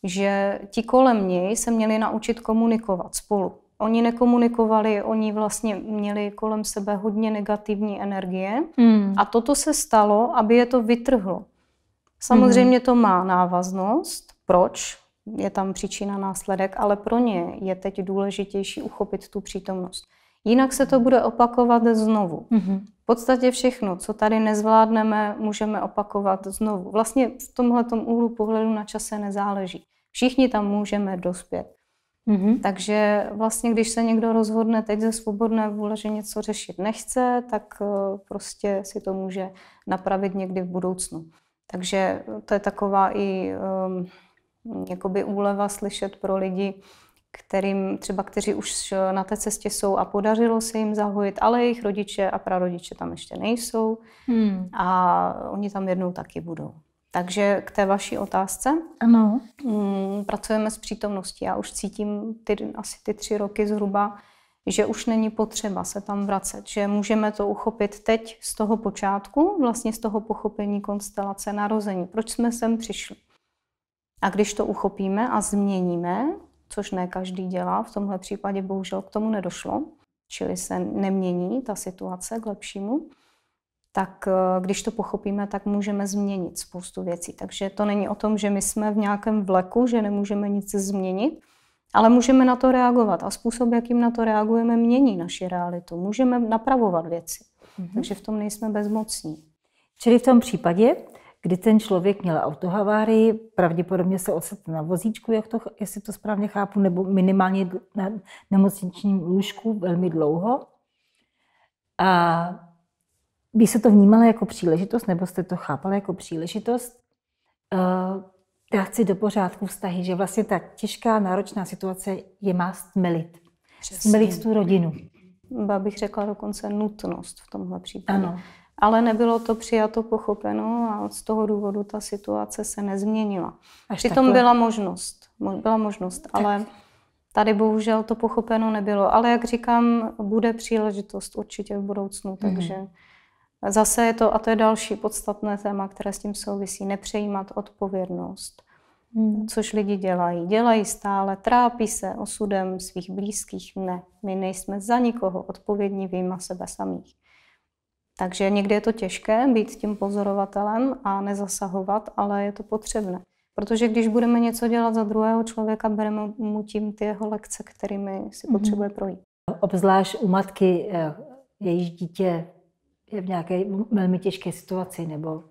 Speaker 2: že ti kolem něj se měli naučit komunikovat spolu. Oni nekomunikovali, oni vlastně měli kolem sebe hodně negativní energie mm. a toto se stalo, aby je to vytrhlo.
Speaker 1: Samozřejmě mm.
Speaker 2: to má návaznost. Proč? je tam příčina, následek, ale pro ně je teď důležitější uchopit tu přítomnost. Jinak se to bude opakovat znovu. Mm-hmm. V podstatě všechno, co tady nezvládneme, můžeme opakovat znovu. Vlastně v tomhle úhlu pohledu na čase nezáleží. Všichni tam můžeme dospět. Mm-hmm. Takže vlastně, když se někdo rozhodne teď ze svobodné vůle, že něco řešit nechce, tak eh, prostě si to může napravit někdy v budoucnu. Takže to je taková i um, jakoby úleva slyšet pro lidi, kterým třeba, kteří už na té cestě jsou a podařilo se jim zahojit, ale jejich rodiče a prarodiče tam ještě nejsou hmm. a oni tam jednou taky budou. Takže k té vaší otázce. Ano. Mm, pracujeme s přítomností. Já už cítím ty, asi ty tři roky zhruba, že už není potřeba se tam vracet, že můžeme to uchopit teď z toho počátku, vlastně z toho pochopení konstelace narození. Proč jsme sem přišli? A když to uchopíme a změníme, což ne každý dělá, v tomhle případě bohužel k tomu nedošlo, čili se nemění ta situace k lepšímu, tak eh, když to pochopíme, tak můžeme změnit spoustu věcí. Takže to není o tom, že my jsme v nějakém vleku, že nemůžeme nic změnit, ale můžeme na to reagovat a způsob, jakým na to reagujeme, mění naši realitu.
Speaker 1: Můžeme napravovat věci. Mm-hmm. Takže v tom nejsme bezmocní. Čili v tom případě kdy ten člověk měl autohavárii, pravděpodobně se odsetl na vozíčku, jak to, jestli to správně chápu, nebo minimálně na nemocničním lůžku velmi dlouho. A vy se to vnímala jako příležitost, nebo jste to chápala jako příležitost eh, dát si do pořádku vztahy, že vlastně ta těžká, náročná situace je má stmelit. Přesný. Stmelit tu rodinu. Ba
Speaker 2: bych řekla dokonce nutnost v tomhle případě. Ano ale nebylo to přijato, pochopeno a z toho důvodu ta situace se nezměnila. Až Přitom takhle. byla možnost, byla možnost, tak. ale tady bohužel to pochopeno nebylo. Ale jak říkám, bude příležitost určitě v budoucnu, mhm. takže mm-hmm. zase je to, a to je další podstatné téma, které s tím souvisí, nepřejímat odpovědnost. Hmm. Což lidi dělají. Dělají stále, trápí se osudem svých blízkých. Ne, my nejsme za nikoho odpovědní, vyjma sebe samých. Takže někdy je to těžké být tím pozorovatelem a nezasahovat, ale je to potřebné. Protože když budeme něco dělat za druhého člověka, bereme mu tím ty jeho lekce, kterými si mhm.
Speaker 1: potřebuje projít. Obzvlášť u matky, eh, jejíž dítě je v nějaké velmi těžké situaci nebo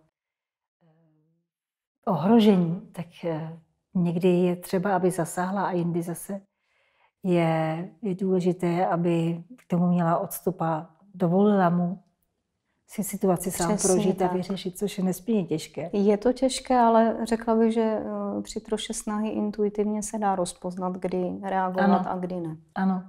Speaker 1: eh, ohrožení, tak eh, někdy je třeba, aby zasáhla a jindy zase je, je důležité, aby k tomu měla odstupa, dovolila mu si situaci sám Přesně prožít tak. a vyřešit, což je nesmírně těžké.
Speaker 2: Je to těžké, ale řekla bych, že eh, při troše snahy intuitivně se dá rozpoznat, kdy reagovat ano. a kdy ne.
Speaker 1: Ano,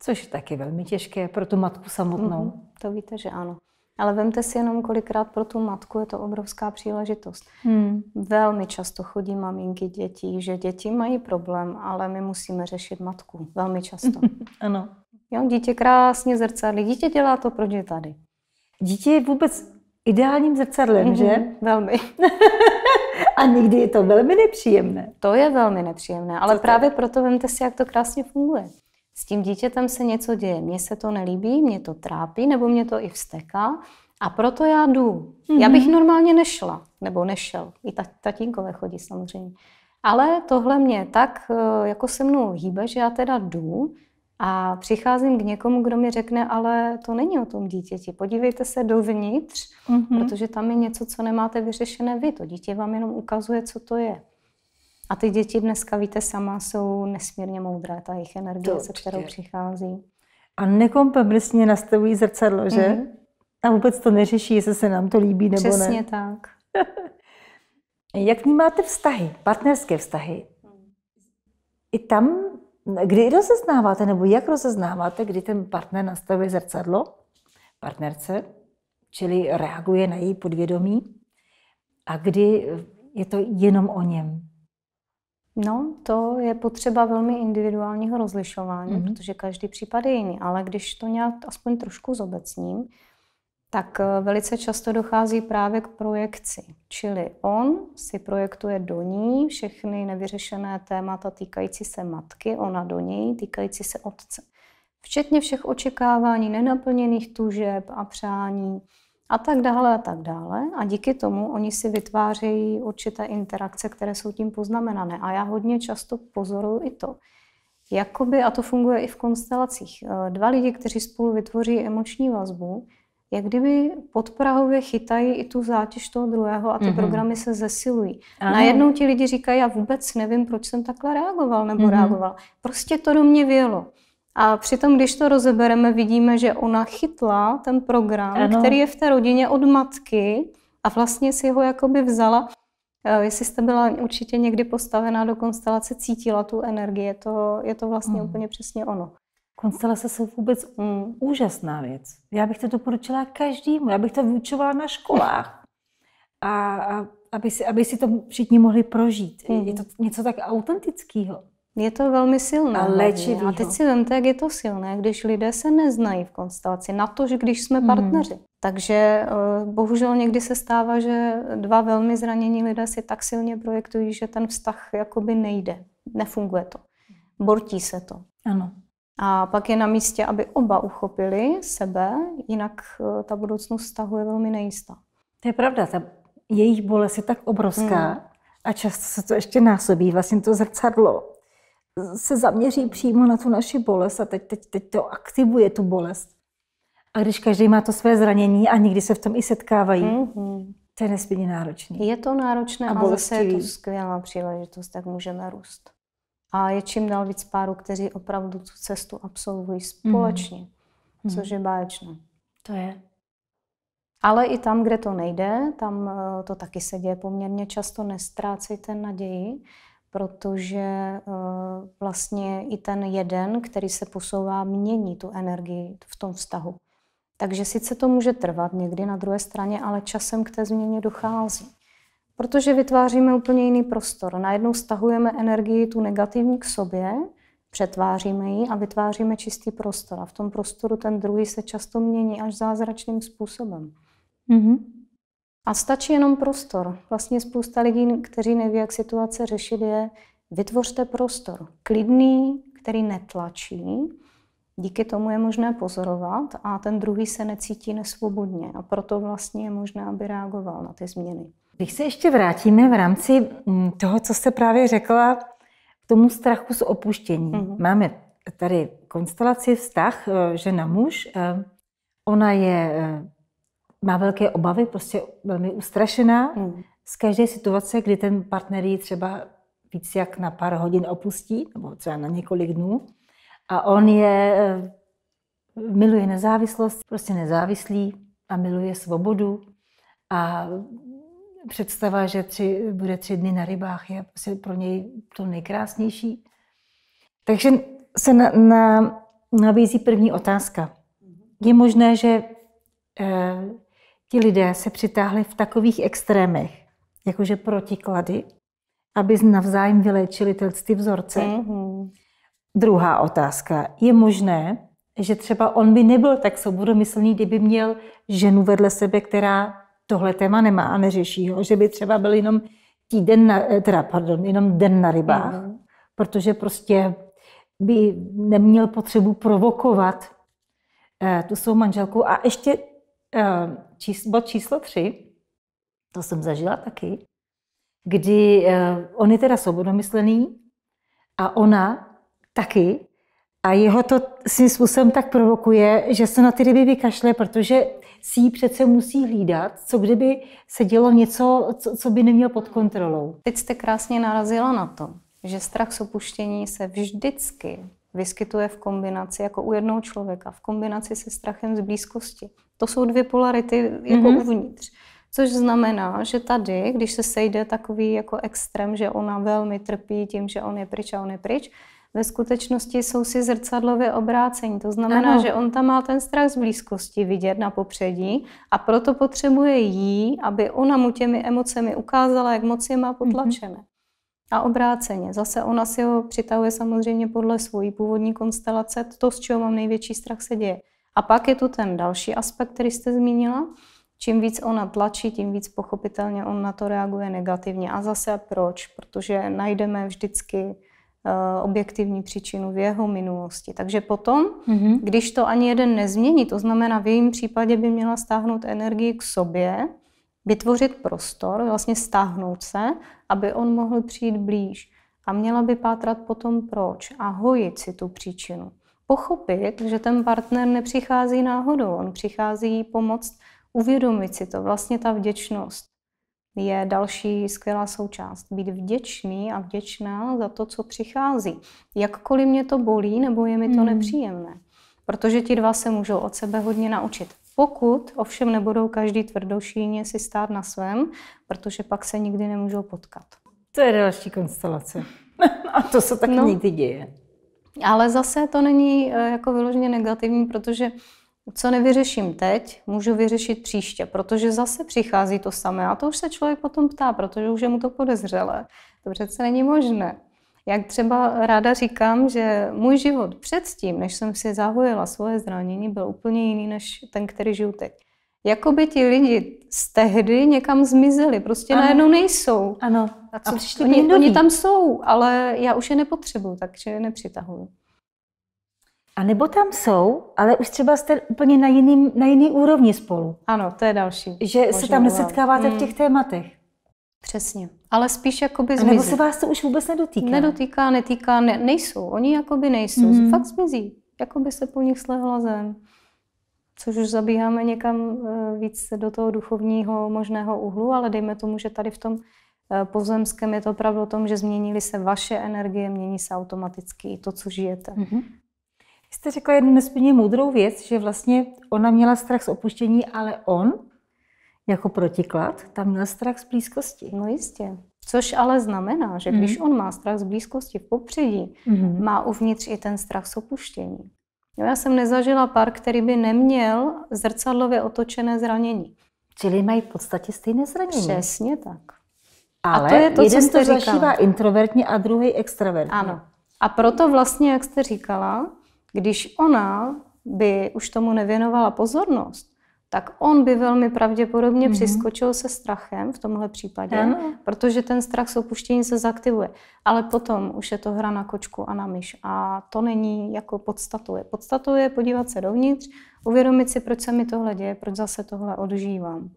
Speaker 1: což je taky velmi těžké pro tu matku samotnou. Mm-hmm.
Speaker 2: To víte, že ano. Ale vemte si jenom, kolikrát pro tu matku je to obrovská příležitost. Hmm. Velmi často chodí maminky dětí, že děti mají problém, ale my musíme řešit matku. Velmi často. ano. Jo, dítě krásně zrcadlí. Dítě dělá to, proč je tady.
Speaker 1: Dítě je vůbec ideálním zrcadlem, mm-hmm, že? Mhm.
Speaker 2: Velmi. a někdy je to velmi nepříjemné. To je velmi nepříjemné, ale právě proto vemte si, jak to krásně funguje. S tím dítětem se něco děje. Mně se to nelíbí, mě to trápí, nebo mě to i vsteká. A proto já jdu. Mm-hmm. Já mhm. bych normálně nešla, nebo nešel. I tatínkové chodí samozřejmě. Ale tohle mě tak eh, jako se mnou hýbe, že já teda jdu a přicházím k někomu, kdo mi řekne, ale to není o tom dítěti. Podívejte se dovnitř, mm-hmm. protože tam je něco, co nemáte vyřešené vy. To dítě vám jenom ukazuje, co to je. A ty děti dneska, víte sama, jsou
Speaker 1: nesmírně moudré, ta jejich energie, se kterou
Speaker 2: přichází.
Speaker 1: A nekompromisně nastavují zrcadlo, že? Mm-hmm. A vůbec to neřeší, jestli se nám to líbí nebo Přesně ne. Přesně tak. Jak vnímáte vztahy, partnerské vztahy? Hmm. I tam Kdy rozeznáváte nebo jak rozeznáváte, kdy ten partner nastavuje zrcadlo partnerce, čili reaguje na její podvědomí, a kdy je to jenom o něm?
Speaker 2: No, to je potřeba velmi individuálního rozlišování, mm-hmm. protože každý případ je jiný, ale když to nějak aspoň trošku zobecním, tak eh, velice často dochází právě k projekci. Čili on si projektuje do ní všechny nevyřešené témata týkající se matky, ona do něj, týkající se otce. Včetně všech očekávání, nenaplněných tužeb a přání a tak dále a tak dále. A díky tomu oni si vytvářejí určité interakce, které jsou tím poznamenané. A já hodně často pozoruju i to, jakoby, a to funguje i v konstelacích, eh, dva lidi, kteří spolu vytvoří emoční vazbu, jak kdyby podprahově chytají i tu zátěž toho druhého a ty mm-hmm. programy se zesilují. Ano. Najednou ti lidi říkají, já vůbec nevím, proč jsem takhle reagoval nebo mm-hmm. reagoval. Prostě to do mě vělo. A přitom, když to rozebereme, vidíme, že ona chytla ten program, ano. který je v té rodině od matky a vlastně si ho jakoby vzala. Eh, jestli jste byla určitě někdy postavená do konstelace, cítila tu energii,
Speaker 1: je to, je to vlastně mm. úplně přesně ono. Konstelace jsou vůbec mm, úžasná věc. Já bych to doporučila každému, já bych to vyučovala na školách. A, a aby, si, aby si to všichni mohli prožít. Mm. Je hmm. to něco tak autentického.
Speaker 2: Je to velmi silné. A léčivýho. A teď si vemte, jak je to silné, když lidé se neznají v konstelaci, na to, že když jsme hmm. partneři. Mm. Takže eh, bohužel někdy se stává, že dva velmi zranění lidé si tak silně projektují, že ten vztah jakoby nejde, nefunguje to. Bortí se to. Ano. A pak je na místě, aby oba uchopili sebe, jinak eh, ta budoucnost vztahu je velmi nejistá.
Speaker 1: To je pravda, ta jejich bolest je tak obrovská hmm. a často se to ještě násobí, vlastně to zrcadlo se zaměří přímo na tu naši bolest a teď, teď, teď to aktivuje tu bolest. A když každý má to své zranění a někdy se v tom i setkávají,
Speaker 2: mm-hmm.
Speaker 1: to je nesmírně náročné. Je
Speaker 2: to náročné a, a zase je to skvělá příležitost, tak můžeme růst. A je čím dál víc párů, kteří opravdu tu cestu absolvují mhm. společně, mm-hmm. což je báječné. To je. Ale i tam, kde to nejde, tam eh, to taky se děje poměrně často, nestrácejte naději, protože eh, vlastně i ten jeden, který se posouvá, mění tu energii v tom vztahu. Takže sice to může trvat někdy na druhé straně, ale časem k té změně dochází. Protože vytváříme úplně jiný prostor. Najednou stahujeme energii tu negativní k sobě, přetváříme ji a vytváříme čistý prostor. A v tom prostoru ten druhý se často mění až zázračným způsobem. Mm-hmm. A stačí jenom prostor. Vlastně spousta lidí, kteří neví, jak situace řešit, je vytvořte prostor. Klidný, který netlačí. Díky tomu je možné pozorovat a ten druhý se necítí nesvobodně. A proto vlastně je možné, aby reagoval na ty změny.
Speaker 1: Když se ještě vrátíme v rámci mm, toho, co jste právě řekla, k tomu strachu z opuštění. Mm-hmm. Máme tady konstelaci vztah eh, žena muž. Eh, ona je, eh, má velké obavy, prostě velmi ustrašená mm. z každé situace, kdy ten partner ji třeba víc jak na pár hodin opustí, nebo třeba na několik dnů. A on je, miluje nezávislost, prostě nezávislý a miluje svobodu a představa, že tři, bude tři dny na rybách, je asi pro něj to nejkrásnější. Takže se na, na, nabízí první otázka. Je možné, že e, ti lidé se přitáhli v takových extrémech, jakože protiklady, aby navzájem vylečili ty vzorce? Mm-hmm. Druhá otázka. Je možné, že třeba on by nebyl tak svobodomyslný, kdyby měl ženu vedle sebe, která tohle téma nemá a neřeší ho, že by třeba byl jenom týden, na, eh, teda pardon, jenom den na rybách, mm protože prostě by neměl potřebu provokovat eh, tu svou manželku. A ještě eh, čís, bod číslo tři, to jsem zažila taky, kdy eh, on je teda svobodomyslený a ona taky, a jeho to svým způsobem tak provokuje, že se na ty ryby vykašle, protože si ji přece musí hlídat, co kdyby se dělo něco, co, co by neměl pod kontrolou. Teď jste krásně narazila na to, že strach z opuštění se
Speaker 2: vždycky vyskytuje v kombinaci, jako u jednoho člověka, v kombinaci se strachem z blízkosti. To jsou dvě polarity jako mm-hmm. uvnitř. Což znamená, že tady, když se sejde takový jako extrém, že ona velmi trpí tím, že on je pryč a on je pryč, ve skutečnosti jsou si zrcadlově obrácení. To znamená, ano. že on tam má ten strach z blízkosti vidět na popředí a proto potřebuje jí, aby ona mu těmi emocemi ukázala, jak moc je má mhm. potlačené. Mm-hmm. A obráceně. Zase ona si ho přitahuje samozřejmě podle svojí původní konstelace, to, z čeho mám největší strach, se děje. A pak je tu ten další aspekt, který jste zmínila. Čím víc ona tlačí, tím víc pochopitelně on na to reaguje negativně. A zase proč? Protože najdeme vždycky Eh, objektivní příčinu v jeho minulosti. Takže potom, mm-hmm. když to ani jeden nezmění, to znamená v jejím případě by měla stáhnout energii k sobě, vytvořit prostor, vlastně stáhnout se, aby on mohl přijít blíž. A měla by pátrat potom proč a hojit si tu příčinu. Pochopit, že ten partner nepřichází náhodou, on přichází jí pomoct uvědomit si to, vlastně ta vděčnost je další skvělá součást. Být vděčný a vděčná za to, co přichází. Jakkoliv mě to bolí nebo je mi to mm. nepříjemné. Protože ti dva se můžou od sebe hodně naučit. Pokud ovšem nebudou každý tvrdošíně si stát na svém, protože pak se nikdy nemůžou potkat.
Speaker 1: To je další konstelace. a to se tak no, nikdy
Speaker 2: děje. Ale zase to není eh, jako vyloženě negativní, protože co nevyřeším teď, můžu vyřešit příště, protože zase přichází to samé. A to už se člověk potom ptá, protože už je mu to podezřelé. To přece není možné. Jak třeba ráda říkám, že můj život předtím, než jsem si zahojila svoje zranění, byl úplně jiný než ten, který žiju teď. Jakoby ti lidi z tehdy někam zmizeli, prostě ano. najednou nejsou. Ano. A, co, a oni, oni tam jsou, ale já už je nepotřebuju, takže
Speaker 1: je nepřitahuju. A nebo tam jsou, ale už třeba jste úplně na, jiným, na jiný úrovni spolu. Ano, to je další. Že možná se tam nesetkáváte hmm. v těch tématech.
Speaker 2: Přesně. Ale spíš jakoby zmizí. A nebo se vás to už vůbec nedotýká? Nedotýká, netýká, ne, nejsou. Oni jakoby nejsou. Hmm. Fakt zmizí. Jakoby se po nich slehla zem. Což už zabíháme někam eh, víc do toho duchovního možného úhlu, ale dejme tomu, že tady v tom eh, pozemském je to opravdu o tom, že změnily se vaše energie, mění se automaticky
Speaker 1: i to, co žijete. Mm-hmm jste řekla jednu nesmírně moudrou věc, že vlastně ona měla strach z opuštění, ale on jako protiklad tam měl strach z blízkosti.
Speaker 2: No jistě. Což ale znamená, že mhm. když mm. on má strach z blízkosti v popředí, mm. má uvnitř i ten strach z opuštění. No, já jsem nezažila pár, který by neměl
Speaker 1: zrcadlově otočené zranění. Čili mají v podstatě stejné zranění. Přesně tak. Ale a to je to, jeden co jste to zažívá introvertně a druhý extrovertně. Ano. A
Speaker 2: proto vlastně, jak jste říkala, když ona by už tomu nevěnovala pozornost, tak on by velmi pravděpodobně mm-hmm. přiskočil se strachem v tomhle případě, ano. protože ten strach s opuštění se zaktivuje. Ale potom už je to hra na kočku a na myš a to není jako podstatou. Podstatou je podívat se dovnitř, uvědomit si, proč se mi tohle děje, proč zase tohle odžívám.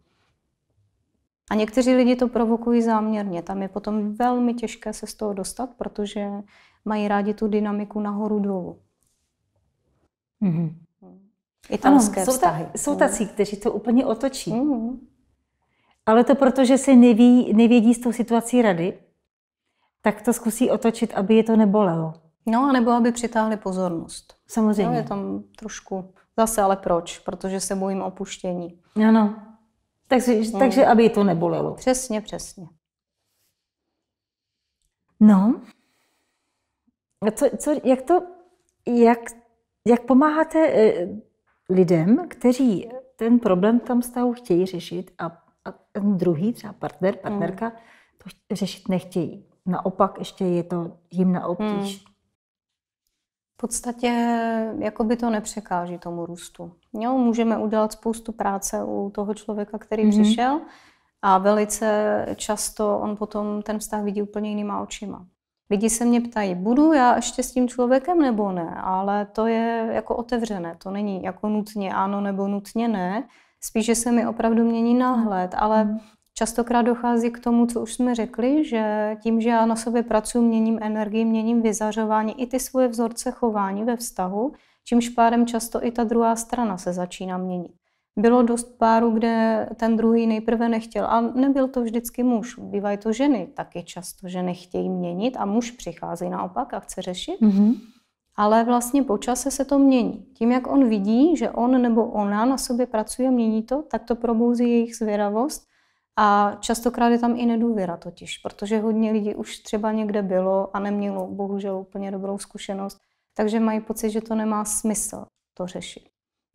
Speaker 2: A někteří lidi to provokují záměrně. Tam je potom velmi těžké se z toho dostat, protože mají rádi tu
Speaker 1: dynamiku nahoru dolů. Mm-hmm. Hmm. Italské ano, Jsou, ta, jsou tací, hmm. kteří to úplně otočí. Mm-hmm. Ale to proto, že si neví, nevědí s tou situací rady, tak to zkusí otočit, aby je to nebolelo.
Speaker 2: No, nebo aby přitáhli pozornost. Samozřejmě. No, je tam trošku, zase ale proč? Protože se bojím opuštění. Ano. Takže, mm. takže
Speaker 1: aby to nebolelo.
Speaker 2: Přesně, přesně.
Speaker 1: No, co, co, jak, to, jak jak pomáháte eh, lidem, kteří ten problém v tom chtějí řešit a, a ten druhý, třeba partner, hmm. partnerka, hmm. to řešit nechtějí? Naopak ještě je to jim na obtíž. Hmm.
Speaker 2: V podstatě jako by to nepřekáží tomu růstu. Jo, můžeme udělat spoustu práce u toho člověka, který mm-hmm. přišel a velice často on potom ten vztah vidí úplně jinýma očima. Lidi se mě ptají, budu já ještě s tím člověkem nebo ne, ale to je jako otevřené, to není jako nutně ano nebo nutně ne, spíše se mi opravdu mění náhled, ale mhm. častokrát dochází k tomu, co už jsme řekli, že tím, že já na sobě pracuji, měním energii, měním vyzařování i ty svoje vzorce chování ve vztahu, čímž pádem často i ta druhá strana se začíná měnit bylo dost párů, kde ten druhý nejprve nechtěl. A nebyl to vždycky muž. Bývají to ženy taky často, že nechtějí měnit a muž přichází naopak a chce řešit. Mm-hmm. Ale vlastně po čase se to mění. Tím, jak on vidí, že on nebo ona na sobě pracuje, mění to, tak to probouzí jejich zvědavost. A častokrát je tam i nedůvěra totiž, protože hodně lidí už třeba někde bylo a nemělo bohužel úplně dobrou zkušenost, takže mají pocit, že to nemá smysl to řešit.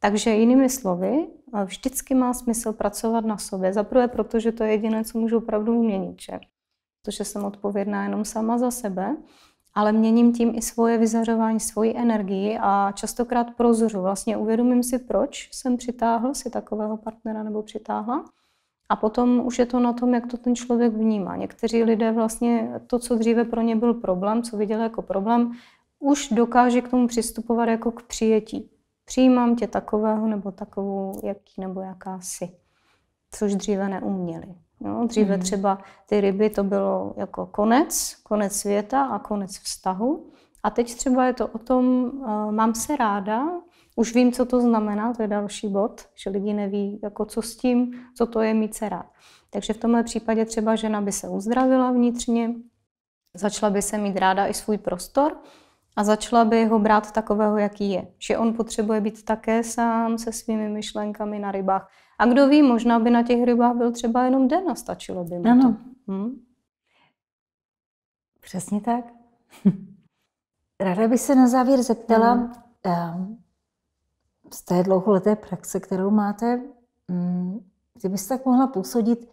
Speaker 2: Takže jinými slovy, vždycky má smysl pracovat na sobě. Za prvé, protože to je jediné, co můžu opravdu měnit, že? Protože jsem odpovědná jenom sama za sebe, ale měním tím i svoje vyzařování, svoji energii a častokrát prozoru. Vlastně uvědomím si, proč jsem přitáhl si takového partnera nebo přitáhla. A potom už je to na tom, jak to ten člověk vnímá. Někteří lidé vlastně to, co dříve pro ně byl problém, co viděli jako problém, už dokáže k tomu přistupovat jako k přijetí přijímám tě takového nebo takovou, jaký nebo jaká jsi. Což dříve neuměli. No, dříve hmm. třeba ty ryby to bylo jako konec, konec světa a konec vztahu. A teď třeba je to o tom, uh, mám se ráda, už vím, co to znamená, to je další bod, že lidi neví, jako co s tím, co to je mít se rád. Takže v tomhle případě třeba žena by se uzdravila vnitřně, začala by se mít ráda i svůj prostor, a začala by ho brát takového, jaký je. Že on potřebuje být také sám se svými myšlenkami na rybách. A kdo ví, možná by na těch rybách byl třeba jenom den a stačilo by mu Ano.
Speaker 1: To. Hm? Přesně tak. Ráda bych se na závěr zeptala, ano. Ehm, z té dlouholeté praxe, kterou máte, kdybyste hm, tak mohla působit,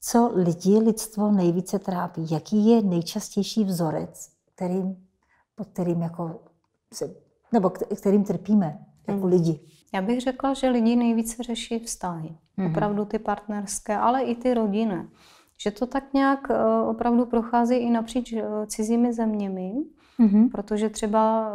Speaker 1: co lidi, lidstvo nejvíce trápí? Jaký je nejčastější vzorec, kterým pod kterým jako se, nebo kterým trpíme jako hmm. lidi.
Speaker 2: Já bych řekla, že lidi nejvíce řeší vztahy. Mm-hmm. Opravdu ty partnerské, ale i ty rodiny, Že to tak nějak eh, opravdu prochází i napříč eh, cizími zeměmi, mm-hmm. protože třeba,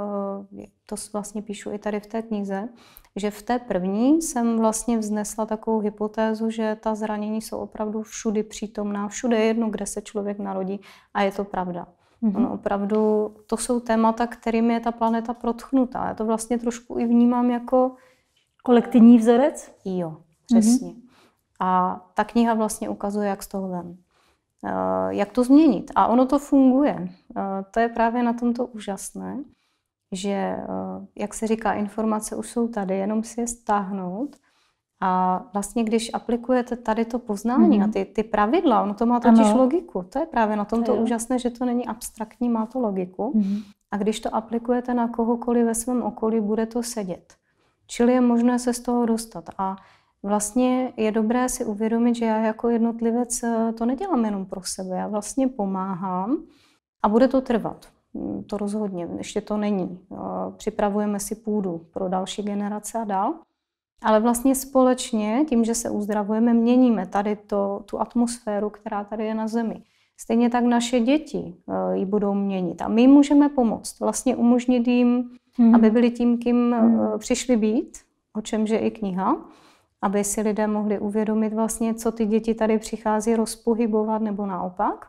Speaker 2: eh, to vlastně píšu i tady v té knize, že v té první jsem vlastně vznesla takovou hypotézu, že ta zranění jsou opravdu všudy přítomná, všude jedno, kde se člověk narodí a je to pravda. Mm-hmm. Ono opravdu, to jsou témata, kterými je ta planeta protchnutá. Já to vlastně trošku i vnímám jako... Kolektivní vzorec? Jo, mhm. přesně. Mm-hmm. A ta kniha vlastně ukazuje, jak z toho ven. Eh, jak to změnit. A ono to funguje. Eh, to je právě na tomto úžasné, že, eh, jak se říká, informace už jsou tady, jenom si je stáhnout a vlastně, když aplikujete tady to poznání mm-hmm. a mhm. ty, ty pravidla, ono to má totiž ano. logiku. To je právě na tom to úžasné, že to není abstraktní, má to logiku. Mm-hmm. A když to aplikujete na kohokoliv ve svém okolí, bude to sedět. Čili je možné se z toho dostat. A vlastně je dobré si uvědomit, že já jako jednotlivec eh, to nedělám jenom pro sebe. Já vlastně pomáhám a bude to trvat. Mm, to rozhodně, ještě to není. Eh, připravujeme si půdu pro další generace a dál. Ale vlastně společně, tím, že se uzdravujeme, měníme tady to, tu atmosféru, která tady je na Zemi. Stejně tak naše děti eh, ji budou měnit. A my jim můžeme pomoct, vlastně umožnit jim, hmm. aby byli tím, kým eh, hmm. přišli být, o čemže i kniha, aby si lidé mohli uvědomit vlastně, co ty děti tady přichází rozpohybovat nebo naopak.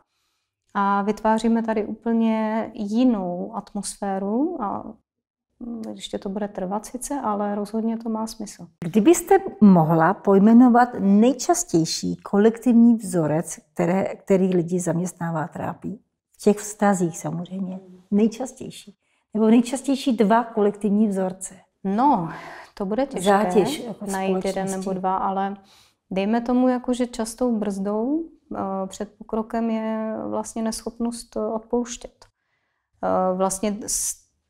Speaker 2: A vytváříme tady úplně jinou atmosféru a Hmm, ještě to bude trvat sice, ale rozhodně to má smysl.
Speaker 1: Kdybyste mohla pojmenovat nejčastější kolektivní vzorec, které, který lidi zaměstnává trápí? V těch vztazích samozřejmě. Nejčastější. Nebo nejčastější dva kolektivní vzorce. No, to bude těžké Zátěž jako najít jeden nebo dva,
Speaker 2: ale dejme tomu, jako, že častou brzdou eh, před pokrokem je vlastně neschopnost eh, odpouštět. Eh, vlastně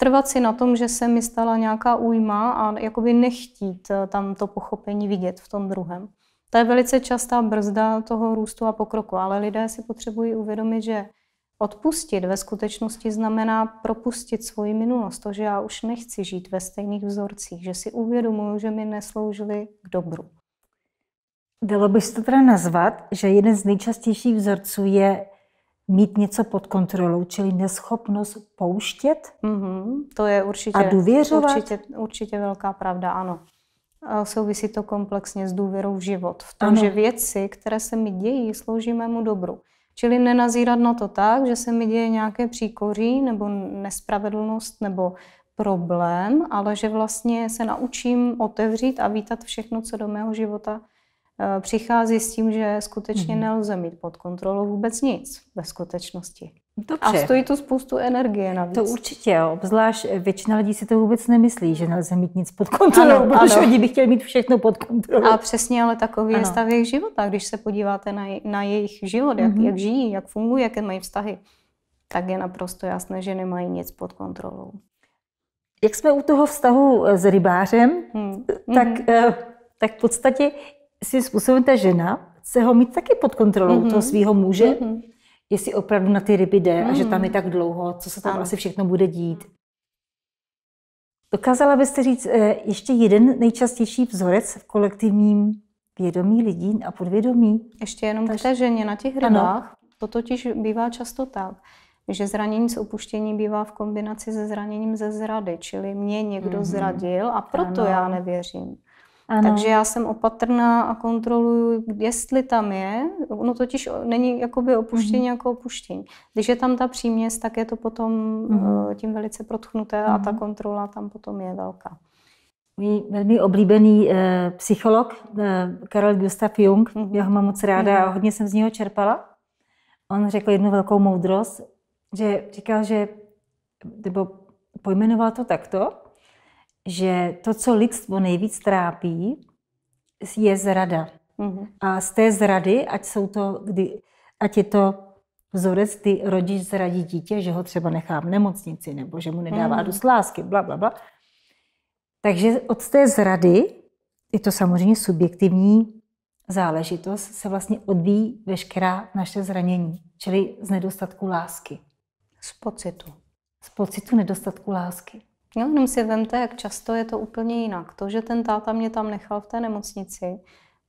Speaker 2: trvat si na tom, že se mi stala nějaká újma a jakoby nechtít eh, tam to pochopení vidět v tom druhém. To je velice častá brzda toho růstu a pokroku, ale lidé si potřebují uvědomit, že odpustit ve skutečnosti znamená propustit svoji minulost, to, že já už nechci žít ve stejných vzorcích, že si uvědomuju, že mi nesloužili
Speaker 1: k dobru. Dalo by se to teda nazvat, že jeden z nejčastějších vzorců je mít něco pod kontrolou, čili neschopnost pouštět.
Speaker 2: Mm-hmm, to je určitě, a důvěřovat. Určitě, určitě velká pravda, ano. A souvisí to komplexně s důvěrou v život. V tom, ano. že věci, které se mi dějí, slouží mému dobru. Čili nenazírat na to tak, že se mi děje nějaké příkoří nebo nespravedlnost nebo problém, ale že vlastně se naučím otevřít a vítat všechno, co do mého života Eh, přichází s tím, že skutečně mm-hmm. nelze mít pod kontrolou vůbec nic ve skutečnosti.
Speaker 1: Dobře. A stojí to spoustu energie navíc. To určitě, jo. obzvlášť eh, většina lidí si to vůbec nemyslí, že hmm. nelze mít nic pod kontrolou, ano, protože ano. oni by chtěli mít všechno pod kontrolou.
Speaker 2: A přesně, ale takový ano. je stav jejich života. Když se podíváte na, na jejich život, jak, mm-hmm. jak žijí, jak fungují, jaké mají vztahy, tak je naprosto jasné, že nemají nic pod kontrolou.
Speaker 1: Jak jsme u toho vztahu eh, s rybářem, hmm. tak, hmm. tak v podstatě svým způsobem ta žena chce ho mít taky pod kontrolou, mm-hmm. toho svého muže, mm-hmm. jestli opravdu na ty ryby jde mm-hmm. a že tam je mhm. tak dlouho, co se tam ano. asi všechno bude dít. Dokázala byste říct eh, ještě jeden nejčastější vzorec v kolektivním vědomí lidí a podvědomí? Ještě
Speaker 2: jenom Takže... k té ženě
Speaker 1: na těch rybách. Ano.
Speaker 2: To totiž bývá často tak, že zranění z opuštění bývá v kombinaci se zraněním ze zrady, čili mě někdo mm-hmm. zradil a proto ano. já nevěřím. Ano. Takže já jsem opatrná a kontroluji, jestli tam je. Ono totiž není jakoby opuštění mm-hmm. jako opuštění. Když je tam ta příměs, tak je to potom mm-hmm. tím velice protchnuté mm-hmm. a ta mhm. kontrola tam potom je velká.
Speaker 1: Můj velmi oblíbený eh, psycholog eh, Karel Gustav Jung, mm-hmm. já ho mám moc ráda mm-hmm. a hodně jsem z něho čerpala. On řekl jednu velkou moudrost, že říkal, že, nebo pojmenoval to takto, že to, co lidstvo nejvíc trápí, je zrada. Mm-hmm. A z té zrady, ať, jsou to, kdy, ať je to vzorec, ty rodič zradí dítě, že ho třeba nechá v nemocnici nebo že mu nedává mm-hmm. dost lásky, bla, bla, bla. Takže od té zrady, je to samozřejmě subjektivní záležitost, se vlastně odvíjí veškerá naše zranění, čili z nedostatku lásky. Z pocitu. Z pocitu nedostatku lásky.
Speaker 2: No, jenom si vemte, jak často je to úplně jinak. To, že ten táta mě tam nechal v té nemocnici,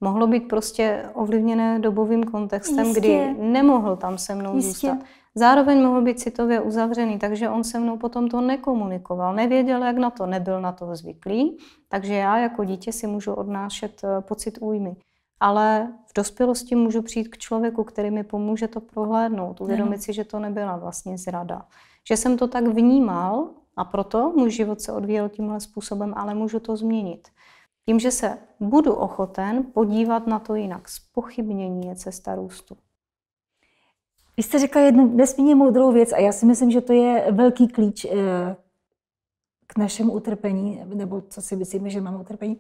Speaker 2: mohlo být prostě ovlivněné dobovým kontextem, Jistě. kdy nemohl tam se mnou Jistě. zůstat. Zároveň mohl být citově uzavřený, takže on se mnou potom to nekomunikoval, nevěděl, jak na to, nebyl na to zvyklý, takže já jako dítě si můžu odnášet eh, pocit újmy. Ale v dospělosti můžu přijít k člověku, který mi pomůže to prohlédnout, uvědomit si, že to nebyla vlastně zrada. Že jsem to tak vnímal, a proto můj život se odvíjel tímhle způsobem, ale můžu to změnit. Tím, že se budu ochoten podívat na to jinak. Spochybnění je cesta růstu.
Speaker 1: Vy jste řekla jednu nesmírně moudrou věc a já si myslím, že to je velký klíč eh, k našemu utrpení, nebo co si myslíme, že máme utrpení.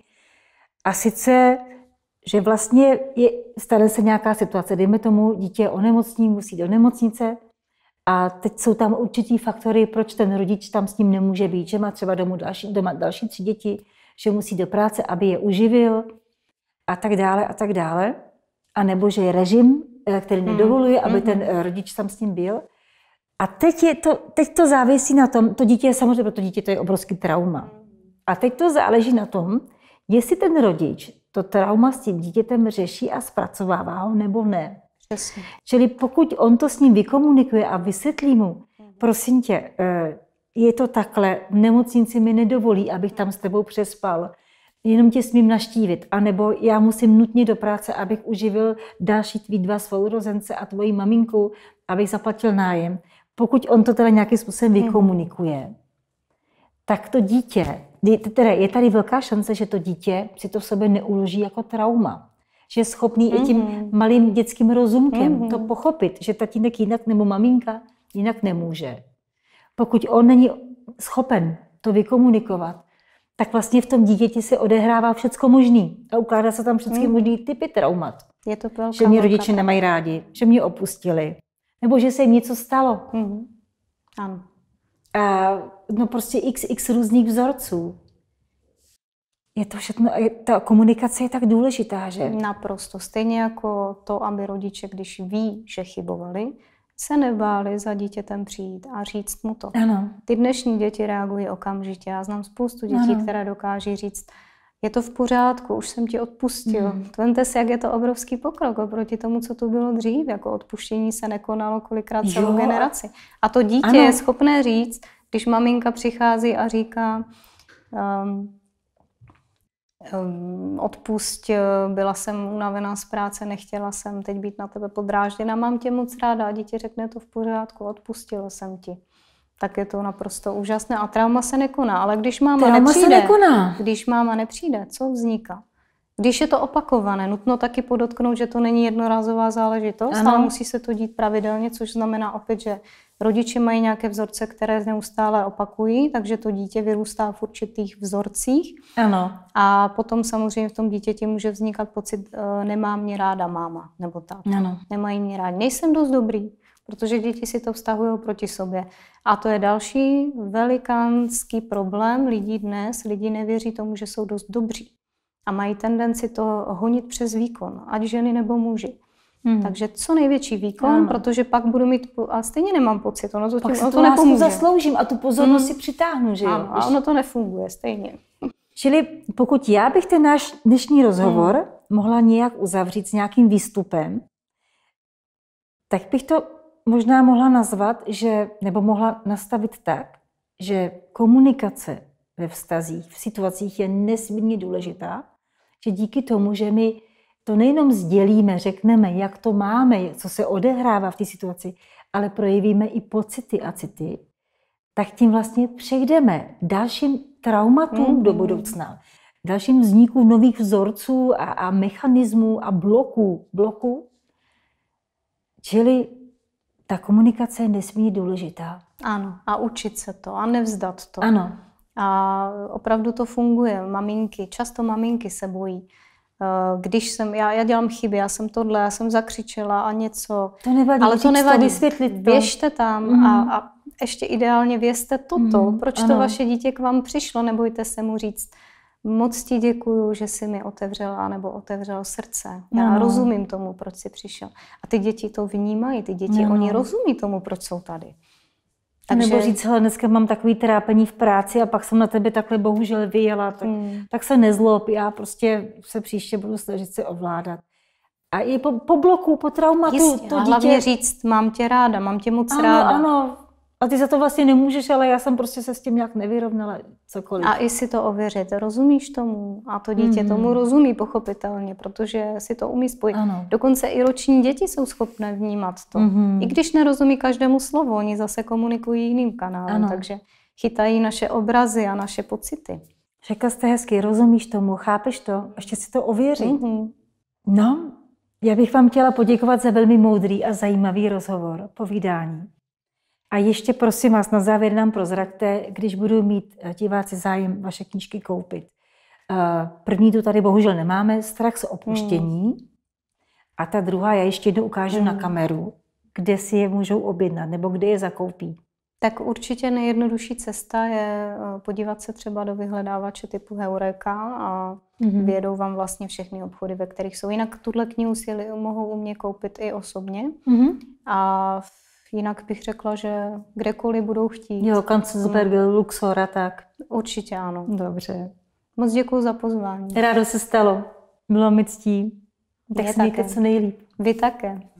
Speaker 1: A sice, že vlastně je, stane se nějaká situace, dejme tomu, dítě onemocní, musí do nemocnice, a teď jsou tam určitý faktory, proč ten rodič tam s ním nemůže být, že má třeba domů další, doma další tři děti, že musí do práce, aby je uživil a tak dále a tak dále. A nebo že je režim, eh, který nedovoluje, hmm. aby hmm. ten eh, rodič tam s ním byl. A teď, je to, teď to závisí na tom, to dítě je samozřejmě, pro to dítě to je obrovský trauma. A teď to záleží na tom, jestli ten rodič to trauma s tím dítětem řeší a zpracovává ho nebo ne. Jasně. Čili pokud on to s ním vykomunikuje a vysvětlí mu, mhm. prosím tě, eh, je to takhle, nemocnici mi nedovolí, abych tam s tebou přespal, jenom tě smím naštívit, anebo já musím nutně do práce, abych uživil další tvý dva rozence a tvoji maminku, abych zaplatil nájem. Pokud on to teda nějakým způsobem mhm. vykomunikuje, tak to dítě, teda je tady velká šance, že to dítě si to v sobě neuloží jako trauma že je schopný mm-hmm. i tím mhm. malým dětským rozumkem mm-hmm. to mhm. pochopit, že tatínek jinak nebo maminka jinak nemůže. Pokud on není schopen to vykomunikovat, tak vlastně v tom dítěti se odehrává všecko možný a ukládá se tam všechny mm. možný typy traumat. Je to velká Že mě rodiče nemají rádi, že mě opustili, nebo že se jim něco stalo. Mm. Ano. A, no prostě x, x různých vzorců je to všechno, ta komunikace
Speaker 2: je tak důležitá, že? Naprosto. Stejně jako to, aby rodiče, když ví, že chybovali, se nebáli za dítětem přijít a říct mu to. Ano. Ty dnešní děti reagují okamžitě. Já znám spoustu dětí, ano. které dokáží říct, je to v pořádku, už jsem ti odpustil. Hmm. Vemte si, jak je to obrovský pokrok oproti tomu, co tu bylo dřív. Jako odpuštění se nekonalo kolikrát celou jo. generaci. A to dítě ano. je schopné říct, když maminka přichází a říká, um, Ehm, odpust, eh, byla jsem unavená z práce, nechtěla jsem teď být na tebe podrážděna, mám tě moc ráda a dítě řekne to v pořádku, odpustila jsem ti. Tak je to naprosto úžasné a trauma se nekoná, ale když máma nepřijde, se nekoná. když máma nepřijde, co vzniká? Když je to opakované, nutno taky podotknout, že to není jednorázová záležitost, ano. ale musí se to dít pravidelně, což znamená opět, že rodiče mají nějaké vzorce, které neustále opakují, takže to dítě vyrůstá v určitých vzorcích. Ano. A potom samozřejmě v tom dítěti může vznikat pocit, e, nemá mě ráda máma nebo táta. Ano. Nemají mě ráda. Nejsem dost dobrý, protože děti si to vztahují proti sobě. A to je další velikánský problém lidí dnes. Lidi nevěří tomu, že jsou dost dobří a mají tendenci to honit přes výkon, ať ženy nebo muži. Hmm. Takže co největší výkon, ano. protože pak budu mít, a stejně nemám pocit, ono to, pak tím, ono to nepomůže. zasloužím
Speaker 1: a tu pozornost hmm. si přitáhnu, že jo? Ano, a ono
Speaker 2: to nefunguje
Speaker 1: stejně. Čili pokud já bych ten náš dnešní rozhovor hmm. mohla nějak uzavřít s nějakým výstupem, tak bych to možná mohla nazvat, že, nebo mohla nastavit tak, že komunikace ve vztazích, v situacích je nesmírně důležitá že díky tomu, že my to nejenom sdělíme, řekneme, jak to máme, co se odehrává v té situaci, ale projevíme i pocity a city, tak tím vlastně přejdeme dalším traumatům mm-hmm. do budoucna, dalším vzniku nových vzorců a, a mechanismů a bloků, bloků. Čili ta komunikace je nesmírně důležitá. Ano, a učit se to a nevzdat to. Ano,
Speaker 2: a opravdu to funguje. Maminky, často maminky se bojí. Eh, když jsem, já, já dělám chyby, já jsem tohle, já jsem zakřičela a něco. To nevadí, ale to nevadí. To vysvětlit to. Běžte tam mm. a, mhm. a ještě ideálně vězte toto, mm. proč ano. to vaše dítě k vám přišlo, nebojte se mu říct. Moc ti děkuju, že jsi mi otevřela nebo otevřel srdce. Já ano. rozumím tomu, proč jsi přišel. A ty děti to vnímají, ty děti, ano. oni rozumí
Speaker 1: tomu, proč jsou tady. Takže... Nebo říct, hele, dneska mám takový trápení v práci a pak jsem na tebe takhle bohužel vyjela, tak, hmm. tak se nezlob, já prostě se příště budu snažit se ovládat. A i po, po bloku, po traumatu Jistě, to dítě... hlavně říct, mám tě ráda, mám tě moc ano, ráda. Ano, a ty za to vlastně nemůžeš, ale já jsem prostě se s tím nějak
Speaker 2: nevyrovnala cokoliv. A i si to ověřit, rozumíš tomu? A to dítě mm. tomu rozumí pochopitelně, protože si to umí spojit. Ano. Dokonce i roční děti jsou schopné vnímat to. Mm. I když nerozumí každému slovu, oni zase komunikují jiným kanálem, ano. takže chytají naše
Speaker 1: obrazy a naše pocity. Řekla jste hezky, rozumíš tomu, chápeš to, ještě si to ověří. Mm-hmm. No, já bych vám chtěla poděkovat za velmi moudrý a zajímavý rozhovor, povídání. A ještě prosím vás, na závěr nám prozraďte, když budu mít eh, diváci zájem vaše knížky koupit. Eh, první tu tady bohužel nemáme, strach z opuštění. Hmm. A ta druhá, já ještě jednou ukážu hmm. na kameru, kde si je můžou objednat nebo kde je zakoupí.
Speaker 2: Tak určitě nejjednodušší cesta je eh, podívat se třeba do vyhledávače typu Heureka a mm-hmm. vědou vám vlastně všechny obchody, ve kterých jsou. Jinak tuhle knihu si mohou u mě koupit i osobně. Mm-hmm. A v jinak bych řekla, že kdekoliv budou chtít. Jo, Kancelsberg, mm.
Speaker 1: hmm. Luxora, tak. Určitě ano. Dobře.
Speaker 2: Moc děkuji za pozvání. Rádo se
Speaker 1: stalo. Bylo mi ctí. Tak se co
Speaker 2: nejlíp. Vy také.